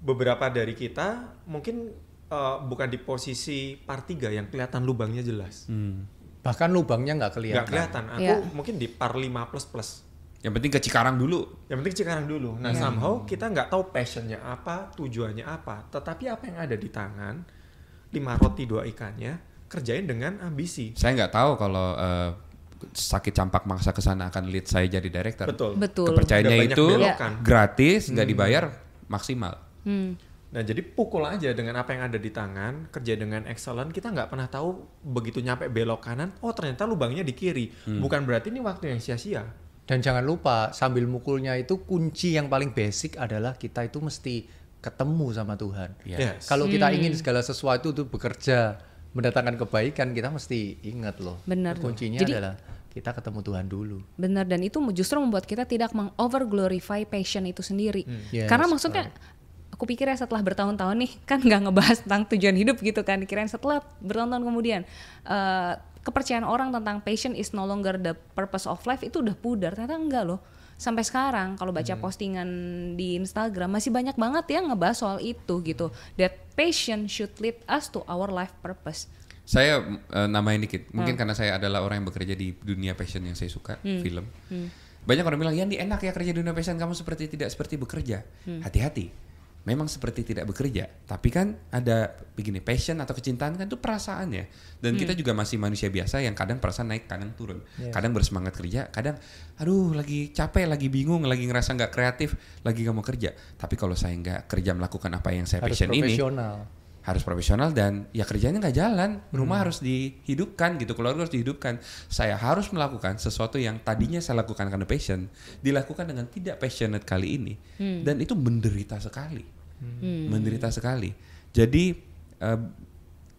beberapa dari kita mungkin uh, bukan di posisi part tiga yang kelihatan lubangnya jelas hmm Bahkan lubangnya nggak kelihatan. Nggak kelihatan. Aku yeah. mungkin di par 5 plus plus. Yang penting ke Cikarang dulu. Yang penting ke Cikarang dulu. Nah, yeah. somehow kita nggak tahu passionnya apa, tujuannya apa. Tetapi apa yang ada di tangan, lima roti dua ikannya, kerjain dengan ambisi. Saya nggak tahu kalau uh, sakit campak mangsa ke sana akan lead saya jadi director. Betul. Betul. Kepercayaannya itu belokan. gratis, nggak hmm. dibayar maksimal. Hmm. Nah jadi pukul aja dengan apa yang ada di tangan, kerja dengan excellent, kita nggak pernah tahu begitu nyampe belok kanan, oh ternyata lubangnya di kiri. Hmm. Bukan berarti ini waktu yang sia-sia. Dan jangan lupa sambil mukulnya itu kunci yang paling basic adalah kita itu mesti ketemu sama Tuhan. Yes. Yes. Kalau kita hmm. ingin segala sesuatu itu bekerja mendatangkan kebaikan, kita mesti ingat loh. Benar. Kuncinya jadi, adalah kita ketemu Tuhan dulu. Benar dan itu justru membuat kita tidak mengover glorify passion itu sendiri. Hmm. Yes, Karena maksudnya right aku pikir ya setelah bertahun-tahun nih kan nggak ngebahas tentang tujuan hidup gitu kan kirain setelah bertahun-tahun kemudian uh, kepercayaan orang tentang passion is no longer the purpose of life itu udah pudar ternyata enggak loh sampai sekarang kalau baca hmm. postingan di Instagram masih banyak banget yang ngebahas soal itu gitu that passion should lead us to our life purpose saya uh, eh, namain dikit mungkin hmm. karena saya adalah orang yang bekerja di dunia passion yang saya suka hmm. film hmm. banyak orang bilang di enak ya kerja di dunia passion kamu seperti tidak seperti bekerja hmm. hati-hati hmm memang seperti tidak bekerja, tapi kan ada begini passion atau kecintaan kan itu perasaan ya. Dan hmm. kita juga masih manusia biasa yang kadang perasaan naik, kadang turun. Yeah. Kadang bersemangat kerja, kadang aduh lagi capek, lagi bingung, lagi ngerasa nggak kreatif, lagi nggak mau kerja. Tapi kalau saya nggak kerja melakukan apa yang saya Harus passion ini, harus profesional dan ya kerjanya nggak jalan rumah hmm. harus dihidupkan gitu keluarga harus dihidupkan saya harus melakukan sesuatu yang tadinya saya lakukan karena passion dilakukan dengan tidak passionate kali ini hmm. dan itu menderita sekali hmm. menderita sekali jadi uh,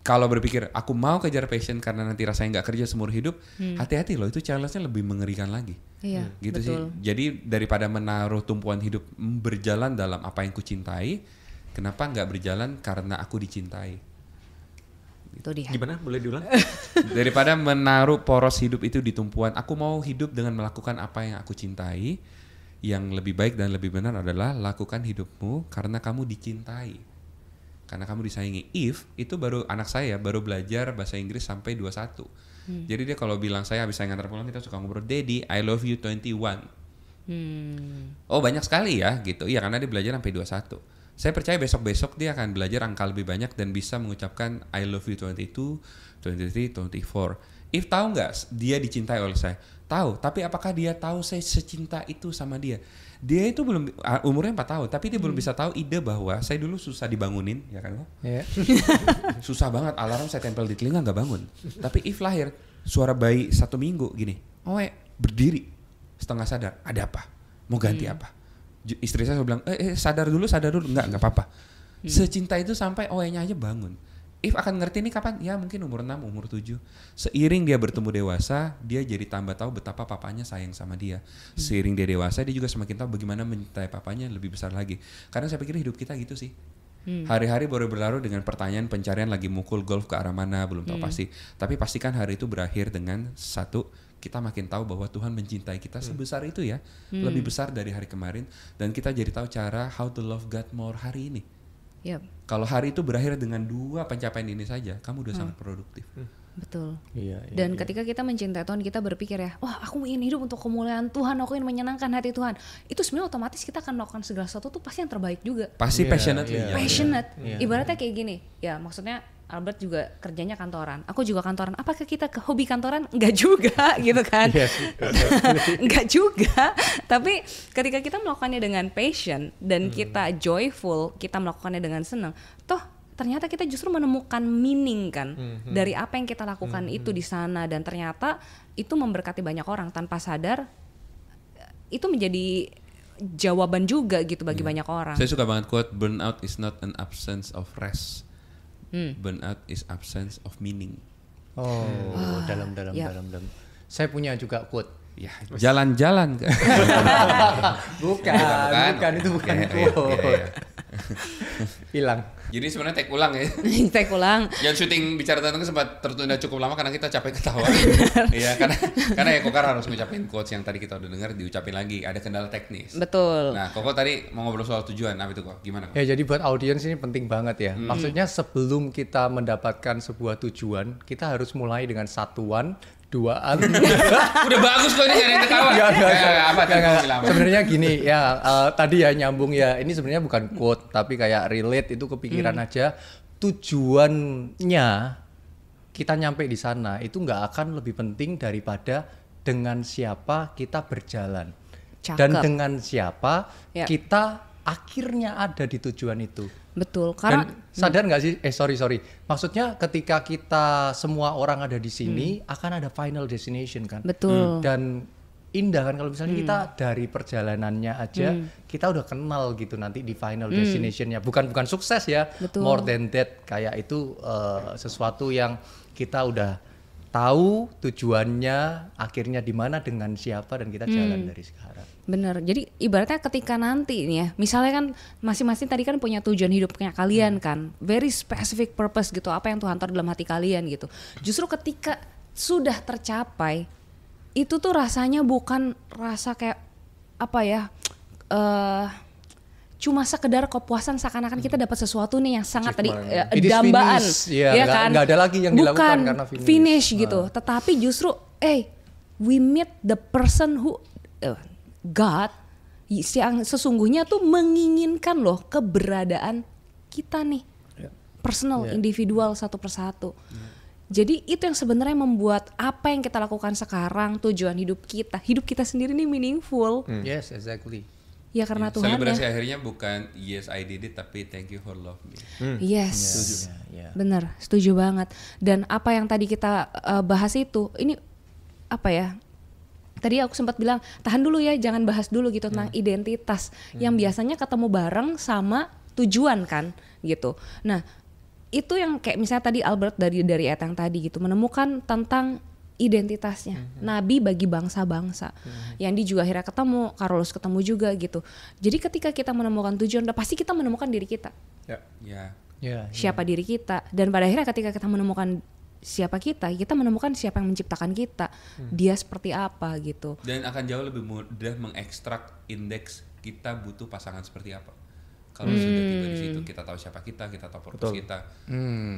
kalau berpikir aku mau kejar passion karena nanti rasanya nggak kerja seumur hidup hmm. hati-hati hmm. loh itu challenge-nya lebih mengerikan lagi iya, gitu betul. sih jadi daripada menaruh tumpuan hidup berjalan dalam apa yang kucintai Kenapa nggak berjalan karena aku dicintai? Itu dia. Gimana? Boleh diulang? Daripada menaruh poros hidup itu di tumpuan, aku mau hidup dengan melakukan apa yang aku cintai. Yang lebih baik dan lebih benar adalah lakukan hidupmu karena kamu dicintai. Karena kamu disayangi. If itu baru anak saya baru belajar bahasa Inggris sampai 21. Hmm. Jadi dia kalau bilang saya habis saya ngantar pulang kita suka ngobrol, "Daddy, I love you 21." Hmm. Oh, banyak sekali ya gitu. Iya, karena dia belajar sampai 21. Saya percaya besok-besok dia akan belajar angka lebih banyak dan bisa mengucapkan I love you 22, 23, 24. If tahu nggak dia dicintai oleh saya? Tahu, tapi apakah dia tahu saya secinta itu sama dia? Dia itu belum umurnya 4 tahun, tapi dia hmm. belum bisa tahu ide bahwa saya dulu susah dibangunin, ya kan ya. lo? Yeah. susah banget alarm saya tempel di telinga nggak bangun. tapi if lahir suara bayi satu minggu gini, oh berdiri setengah sadar, ada apa? Mau ganti hmm. apa? istri saya, saya bilang eh, eh sadar dulu sadar dulu nggak nggak apa-apa hmm. secinta itu sampai OE-nya aja bangun If akan ngerti ini kapan? Ya mungkin umur 6, umur 7. Seiring dia bertemu dewasa, dia jadi tambah tahu betapa papanya sayang sama dia. Hmm. Seiring dia dewasa, dia juga semakin tahu bagaimana mencintai papanya lebih besar lagi. Karena saya pikir hidup kita gitu sih. Hmm. Hari-hari hmm. baru berlalu dengan pertanyaan pencarian lagi mukul golf ke arah mana, belum tahu hmm. pasti. Tapi pastikan hari itu berakhir dengan satu kita makin tahu bahwa Tuhan mencintai kita hmm. sebesar itu ya, hmm. lebih besar dari hari kemarin dan kita jadi tahu cara how to love God more hari ini. Yep. Kalau hari itu berakhir dengan dua pencapaian ini saja, kamu udah hmm. sangat produktif. Hmm. Betul. Iya, iya, Dan iya. ketika kita mencintai Tuhan, kita berpikir ya, wah aku ingin hidup untuk kemuliaan Tuhan, aku ingin menyenangkan hati Tuhan. Itu sebenarnya otomatis kita akan melakukan segala sesuatu tuh pasti yang terbaik juga. Pasti yeah, iya, iya, passionate. Yeah, passionate. Iya. Yeah. Ibaratnya kayak gini, ya maksudnya Albert juga kerjanya kantoran aku juga kantoran apakah kita ke hobi kantoran enggak juga gitu kan yes, iya enggak juga tapi ketika kita melakukannya dengan passion dan hmm. kita joyful kita melakukannya dengan senang toh ternyata kita justru menemukan meaning kan -hmm. dari apa yang kita lakukan -hmm. itu di sana dan ternyata itu memberkati banyak orang tanpa sadar itu menjadi jawaban juga gitu bagi hmm. banyak orang. Saya suka banget quote burnout is not an absence of rest Hmm. Burnout is absence of meaning. Oh, dalam-dalam wow. dalam-dalam. Ya. Dalam. Saya punya juga quote Ya, jalan-jalan gitu, kan. bukan, bukan, bukan itu bukan ya, ya, ya, ya. Hilang. Jadi sebenarnya take ulang ya. take ulang. Yang syuting bicara tentang sempat tertunda cukup lama karena kita capek ketawa. Iya, karena karena ya Kokar harus ngucapin quotes yang tadi kita udah dengar diucapin lagi. Ada kendala teknis. Betul. Nah, Koko tadi mau ngobrol soal tujuan apa itu kok? Gimana? Kok? Ya, jadi buat audiens ini penting banget ya. Hmm. Maksudnya sebelum kita mendapatkan sebuah tujuan, kita harus mulai dengan satuan duaan. Udah bagus kok ini cari ketawa. ya, ya, ya, apa Sebenarnya gini ya, uh, tadi ya nyambung ya. Ini sebenarnya bukan quote tapi kayak relate itu kepikiran hmm. aja tujuannya kita nyampe di sana itu nggak akan lebih penting daripada dengan siapa kita berjalan. Cakep. Dan dengan siapa ya. kita akhirnya ada di tujuan itu. Betul, karena Dan sadar nggak sih? Eh sorry sorry, maksudnya ketika kita semua orang ada di sini hmm. akan ada final destination kan? Betul. Hmm. Dan indah kan kalau misalnya hmm. kita dari perjalanannya aja hmm. kita udah kenal gitu nanti di final hmm. destinationnya bukan bukan sukses ya, Betul. more than that kayak itu uh, sesuatu yang kita udah tahu tujuannya akhirnya di mana dengan siapa dan kita hmm. jalan dari sekarang. Bener. Jadi ibaratnya ketika nanti nih ya, misalnya kan masing-masing tadi kan punya tujuan hidupnya kalian kan, very specific purpose gitu, apa yang Tuhan taruh dalam hati kalian gitu. Justru ketika sudah tercapai, itu tuh rasanya bukan rasa kayak apa ya, uh, cuma sekedar kepuasan seakan-akan kita dapat sesuatu nih yang sangat tadi uh, dambaan ya, ya kan ada lagi yang bukan karena finish, finish gitu uh. tetapi justru eh hey, we meet the person who uh, God yang sesungguhnya tuh menginginkan loh keberadaan kita nih ya. personal yeah. individual satu persatu yeah. jadi itu yang sebenarnya membuat apa yang kita lakukan sekarang tujuan hidup kita hidup kita sendiri ini meaningful mm. yes exactly ya karena yeah. Tuhan selebrasi ya. akhirnya bukan yes I did it tapi thank you for love me mm. yes yeah. setuju yeah, yeah. bener setuju banget dan apa yang tadi kita uh, bahas itu ini apa ya tadi aku sempat bilang tahan dulu ya jangan bahas dulu gitu tentang hmm. identitas hmm. yang biasanya ketemu bareng sama tujuan kan gitu nah itu yang kayak misalnya tadi Albert dari dari etang tadi gitu menemukan tentang identitasnya hmm. nabi bagi bangsa-bangsa hmm. yang di juga akhirnya ketemu Carlos ketemu juga gitu jadi ketika kita menemukan tujuan udah pasti kita menemukan diri kita ya yeah. yeah. yeah, ya. siapa diri kita dan pada akhirnya ketika kita menemukan siapa kita, kita menemukan siapa yang menciptakan kita, hmm. dia seperti apa gitu. Dan akan jauh lebih mudah mengekstrak indeks kita butuh pasangan seperti apa kalau hmm. sudah tiba di situ hmm. kita tahu siapa kita kita tahu purpose Betul. kita hmm.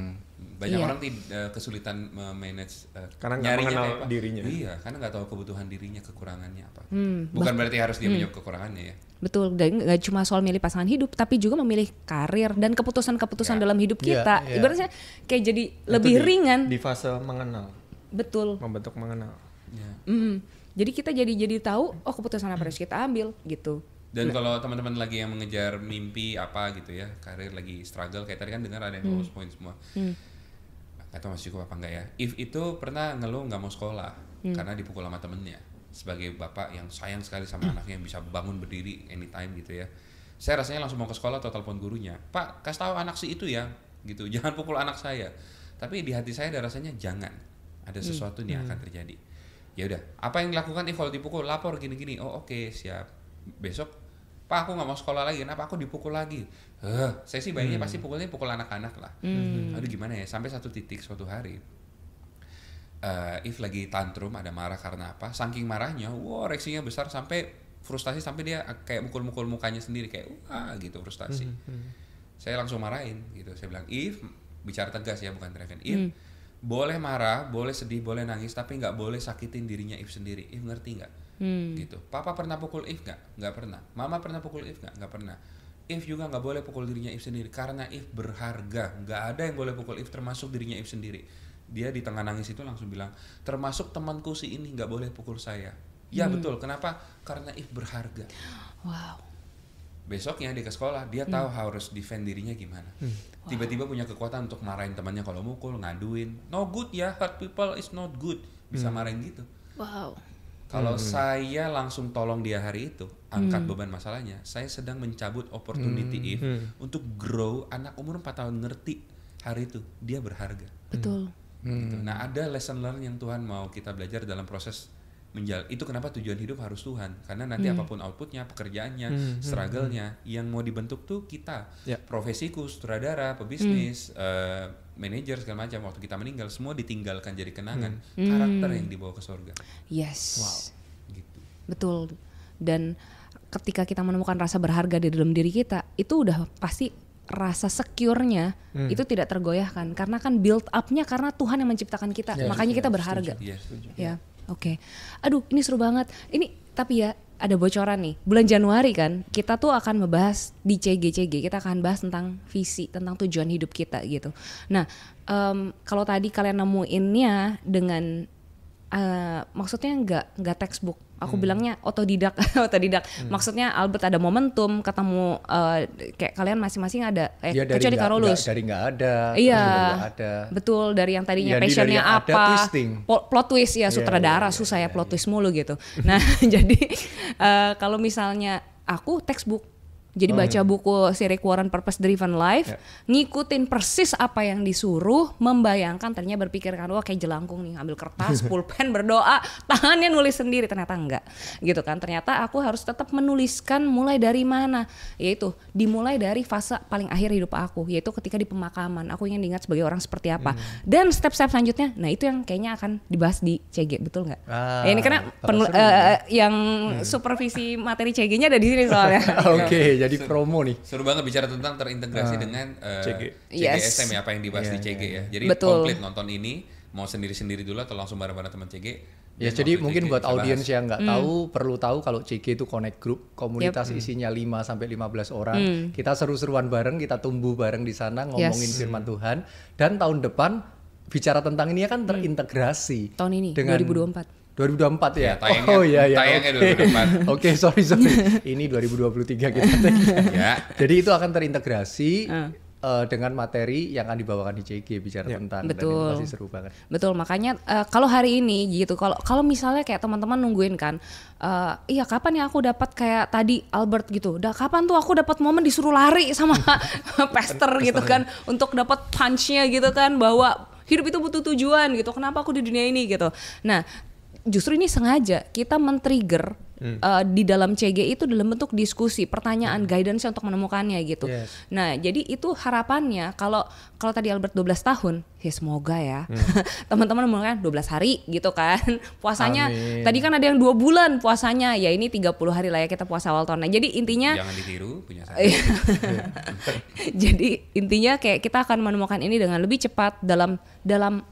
banyak iya. orang tidak eh, kesulitan manage uh, eh, karena nggak mengenal apa. dirinya iya karena nggak tahu kebutuhan dirinya kekurangannya apa hmm, bukan berarti harus dia hmm. kekurangannya ya betul dan nggak cuma soal milih pasangan hidup tapi juga memilih karir dan keputusan-keputusan ya. dalam hidup ya, kita ya, ya. ibaratnya kayak jadi Itu lebih di, ringan di fase mengenal betul membentuk mengenal ya. mm, jadi kita jadi jadi tahu oh keputusan apa harus kita ambil gitu dan nah. kalau teman-teman lagi yang mengejar mimpi apa gitu ya, karir lagi struggle kayak tadi kan dengar ada yang hmm. hmm. point semua. Hmm. Atau masih cukup apa enggak ya. If itu pernah ngeluh nggak mau sekolah hmm. karena dipukul sama temennya. Sebagai bapak yang sayang sekali sama anaknya yang bisa bangun berdiri anytime gitu ya. Saya rasanya langsung mau ke sekolah atau telepon gurunya. Pak, kasih tahu anak si itu ya gitu. Jangan pukul anak saya. Tapi di hati saya ada rasanya jangan. Ada hmm. sesuatu hmm. yang akan terjadi. Ya udah, apa yang dilakukan if kalau dipukul? Lapor gini-gini. Oh oke, okay, siap. Besok pak aku nggak mau sekolah lagi kenapa aku dipukul lagi huh, eh, saya sih bayinya hmm. pasti pukulnya pukul anak-anak lah hmm. aduh gimana ya sampai satu titik suatu hari uh, if lagi tantrum ada marah karena apa saking marahnya wow reaksinya besar sampai frustasi sampai dia kayak mukul-mukul mukanya sendiri kayak wah gitu frustasi Hmm. hmm, hmm. saya langsung marahin gitu saya bilang if bicara tegas ya bukan Draven if hmm. boleh marah boleh sedih boleh nangis tapi nggak boleh sakitin dirinya if sendiri if ngerti nggak hmm. gitu papa pernah pukul If nggak nggak pernah mama pernah pukul If nggak nggak pernah If juga nggak boleh pukul dirinya If sendiri karena If berharga nggak ada yang boleh pukul If termasuk dirinya If sendiri dia di tengah nangis itu langsung bilang termasuk temanku si ini nggak boleh pukul saya ya hmm. betul kenapa karena If berharga wow besoknya dia ke sekolah dia hmm. tahu harus defend dirinya gimana hmm. tiba-tiba wow. punya kekuatan untuk marahin temannya kalau mukul ngaduin no good ya hurt people is not good bisa hmm. marahin gitu wow kalau hmm, hmm. saya langsung tolong dia hari itu, angkat hmm. beban masalahnya. Saya sedang mencabut opportunity hmm. if hmm. untuk grow anak umur 4 tahun ngerti hari itu dia berharga. Betul. Gitu. Hmm. Gitu. Nah, ada lesson learn yang Tuhan mau kita belajar dalam proses menjal itu kenapa tujuan hidup harus Tuhan karena nanti hmm. apapun outputnya pekerjaannya hmm. hmm struggle-nya yang mau dibentuk tuh kita yeah. profesiku sutradara pebisnis hmm. Eh, manajer segala macam waktu kita meninggal semua ditinggalkan jadi kenangan hmm. hmm. karakter hmm. yang dibawa ke surga yes wow gitu betul dan ketika kita menemukan rasa berharga di dalam diri kita itu udah pasti rasa secure-nya hmm. itu tidak tergoyahkan karena kan build up-nya karena Tuhan yang menciptakan kita yes, makanya yes, kita berharga yes, yes, ya oke okay. aduh ini seru banget ini tapi ya ada bocoran nih. Bulan Januari kan, kita tuh akan membahas di CGCG, kita akan bahas tentang visi, tentang tujuan hidup kita gitu. Nah, um, kalau tadi kalian nemuinnya dengan uh, maksudnya nggak nggak textbook Aku hmm. bilangnya otodidak, otodidak. Hmm. Maksudnya Albert ada momentum ketemu uh, kayak kalian masing-masing ada eh ya, dari kecuali Carolus dari nggak ada. Iya. ada. Betul, dari yang tadinya ya, passionnya apa? Ada, plot twist ya sutradara ya, ya, susah ya, ya plot iya. twist mulu gitu. Nah, jadi uh, kalau misalnya aku textbook jadi oh, baca iya. buku Sirik Warren Purpose Driven Life, yeah. ngikutin persis apa yang disuruh, membayangkan ternyata berpikirkan kan, wah kayak jelangkung nih, ambil kertas, pulpen, berdoa, tangannya nulis sendiri ternyata enggak. Gitu kan. Ternyata aku harus tetap menuliskan mulai dari mana? Yaitu dimulai dari fase paling akhir hidup aku, yaitu ketika di pemakaman. Aku ingin diingat sebagai orang seperti apa. Hmm. Dan step-step selanjutnya, nah itu yang kayaknya akan dibahas di CG, betul nggak? Ah, ya, ini karena uh, yang hmm. supervisi materi CG-nya ada di sini soalnya. Oke. okay, jadi seru, promo nih. Seru banget bicara tentang terintegrasi uh, dengan uh, eh, CG. CGSM yes. ya apa yang dibahas yeah, di iya, CG yeah, ya. Iya. Jadi Betul. komplit nonton ini mau sendiri-sendiri dulu atau langsung bareng-bareng teman CG. Ya jadi mungkin CG buat audiens yang nggak hmm. tahu perlu tahu kalau CG itu connect group komunitas yep. isinya 5 sampai 15 orang. Hmm. Kita seru-seruan bareng, kita tumbuh bareng di sana ngomongin yes. Hmm. firman Tuhan dan tahun depan bicara tentang ini ya kan hmm. terintegrasi. Hmm. Tahun ini dengan 2024 2024 ya? ya tayangnya, oh iya iya. Tayangnya okay. 2024. Oke, okay, sorry sorry. Ini 2023 kita. ya. Jadi itu akan terintegrasi uh. Uh, dengan materi yang akan dibawakan di CG bicara ya. tentang Betul. dan seru banget. Betul. Makanya uh, kalau hari ini gitu kalau kalau misalnya kayak teman-teman nungguin kan uh, iya kapan ya aku dapat kayak tadi Albert gitu. Udah kapan tuh aku dapat momen disuruh lari sama pester gitu kan untuk dapat punchnya gitu kan bahwa hidup itu butuh tujuan gitu. Kenapa aku di dunia ini gitu. Nah, justru ini sengaja kita men-trigger hmm. uh, di dalam CG itu dalam bentuk diskusi, pertanyaan, hmm. guidance untuk menemukannya gitu. Yes. Nah, jadi itu harapannya kalau kalau tadi Albert 12 tahun, ya semoga ya. Hmm. Teman-teman menemukan 12 hari gitu kan. Puasanya Amin. tadi kan ada yang dua bulan puasanya, ya ini 30 hari lah ya kita puasa awal tahun. Nah, jadi intinya Jangan ditiru punya saya. jadi intinya kayak kita akan menemukan ini dengan lebih cepat dalam dalam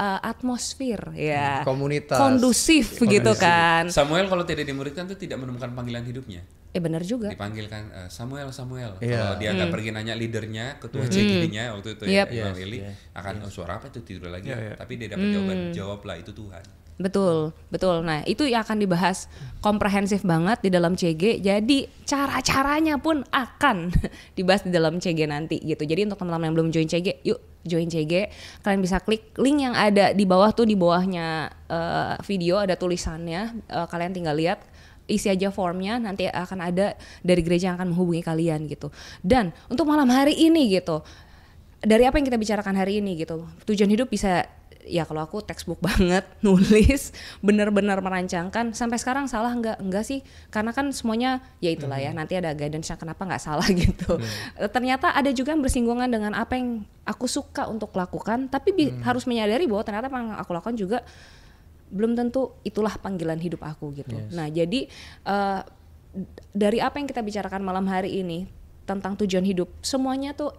uh, atmosfer ya hmm, komunitas kondusif, kondusif. gitu kan Samuel kalau tidak dimuridkan tuh tidak menemukan panggilan hidupnya Eh benar juga. dipanggilkan uh, eh, Samuel Samuel. Yeah. Kalau dia nggak hmm. pergi nanya leadernya, ketua hmm. CGD-nya waktu itu ya, yep. ya yes, Eli yes, akan oh, yes. oh, suara apa itu tidur lagi. Yeah, yeah. Tapi dia dapat hmm. jawaban, jawablah itu Tuhan. Betul, betul. Nah, itu yang akan dibahas komprehensif banget di dalam CG. Jadi cara-caranya pun akan dibahas di dalam CG nanti gitu. Jadi untuk teman-teman yang belum join CG, yuk join CG. Kalian bisa klik link yang ada di bawah tuh di bawahnya uh, video ada tulisannya. Uh, kalian tinggal lihat isi aja formnya nanti akan ada dari gereja yang akan menghubungi kalian gitu. Dan untuk malam hari ini gitu, dari apa yang kita bicarakan hari ini gitu, tujuan hidup bisa ya kalau aku textbook banget nulis benar-benar merancangkan sampai sekarang salah nggak nggak sih karena kan semuanya ya itulah ya, hmm. ya nanti ada guidance kenapa nggak salah gitu hmm. ternyata ada juga yang bersinggungan dengan apa yang aku suka untuk lakukan tapi hmm. harus menyadari bahwa ternyata apa yang aku lakukan juga belum tentu itulah panggilan hidup aku gitu yes. nah jadi uh, dari apa yang kita bicarakan malam hari ini tentang tujuan hidup semuanya tuh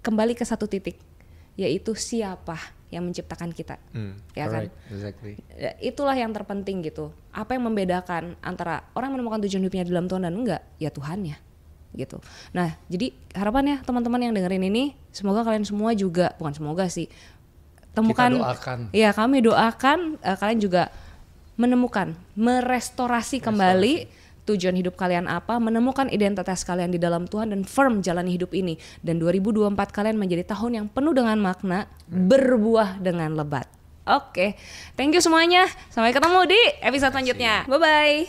kembali ke satu titik yaitu siapa yang menciptakan kita, hmm, ya kan? correct, kan? Exactly. Ya, itulah yang terpenting gitu. Apa yang membedakan antara orang menemukan tujuan hidupnya di dalam Tuhan dan enggak? Ya Tuhan ya, gitu. Nah, jadi harapannya teman-teman yang dengerin ini, semoga kalian semua juga, bukan semoga sih, temukan. Kita doakan. Ya, kami doakan uh, kalian juga menemukan, merestorasi merestorasi. kembali tujuan hidup kalian apa, menemukan identitas kalian di dalam Tuhan dan firm jalani hidup ini. Dan 2024 kalian menjadi tahun yang penuh dengan makna, berbuah dengan lebat. Oke, okay. thank you semuanya. Sampai ketemu di episode selanjutnya. Bye bye.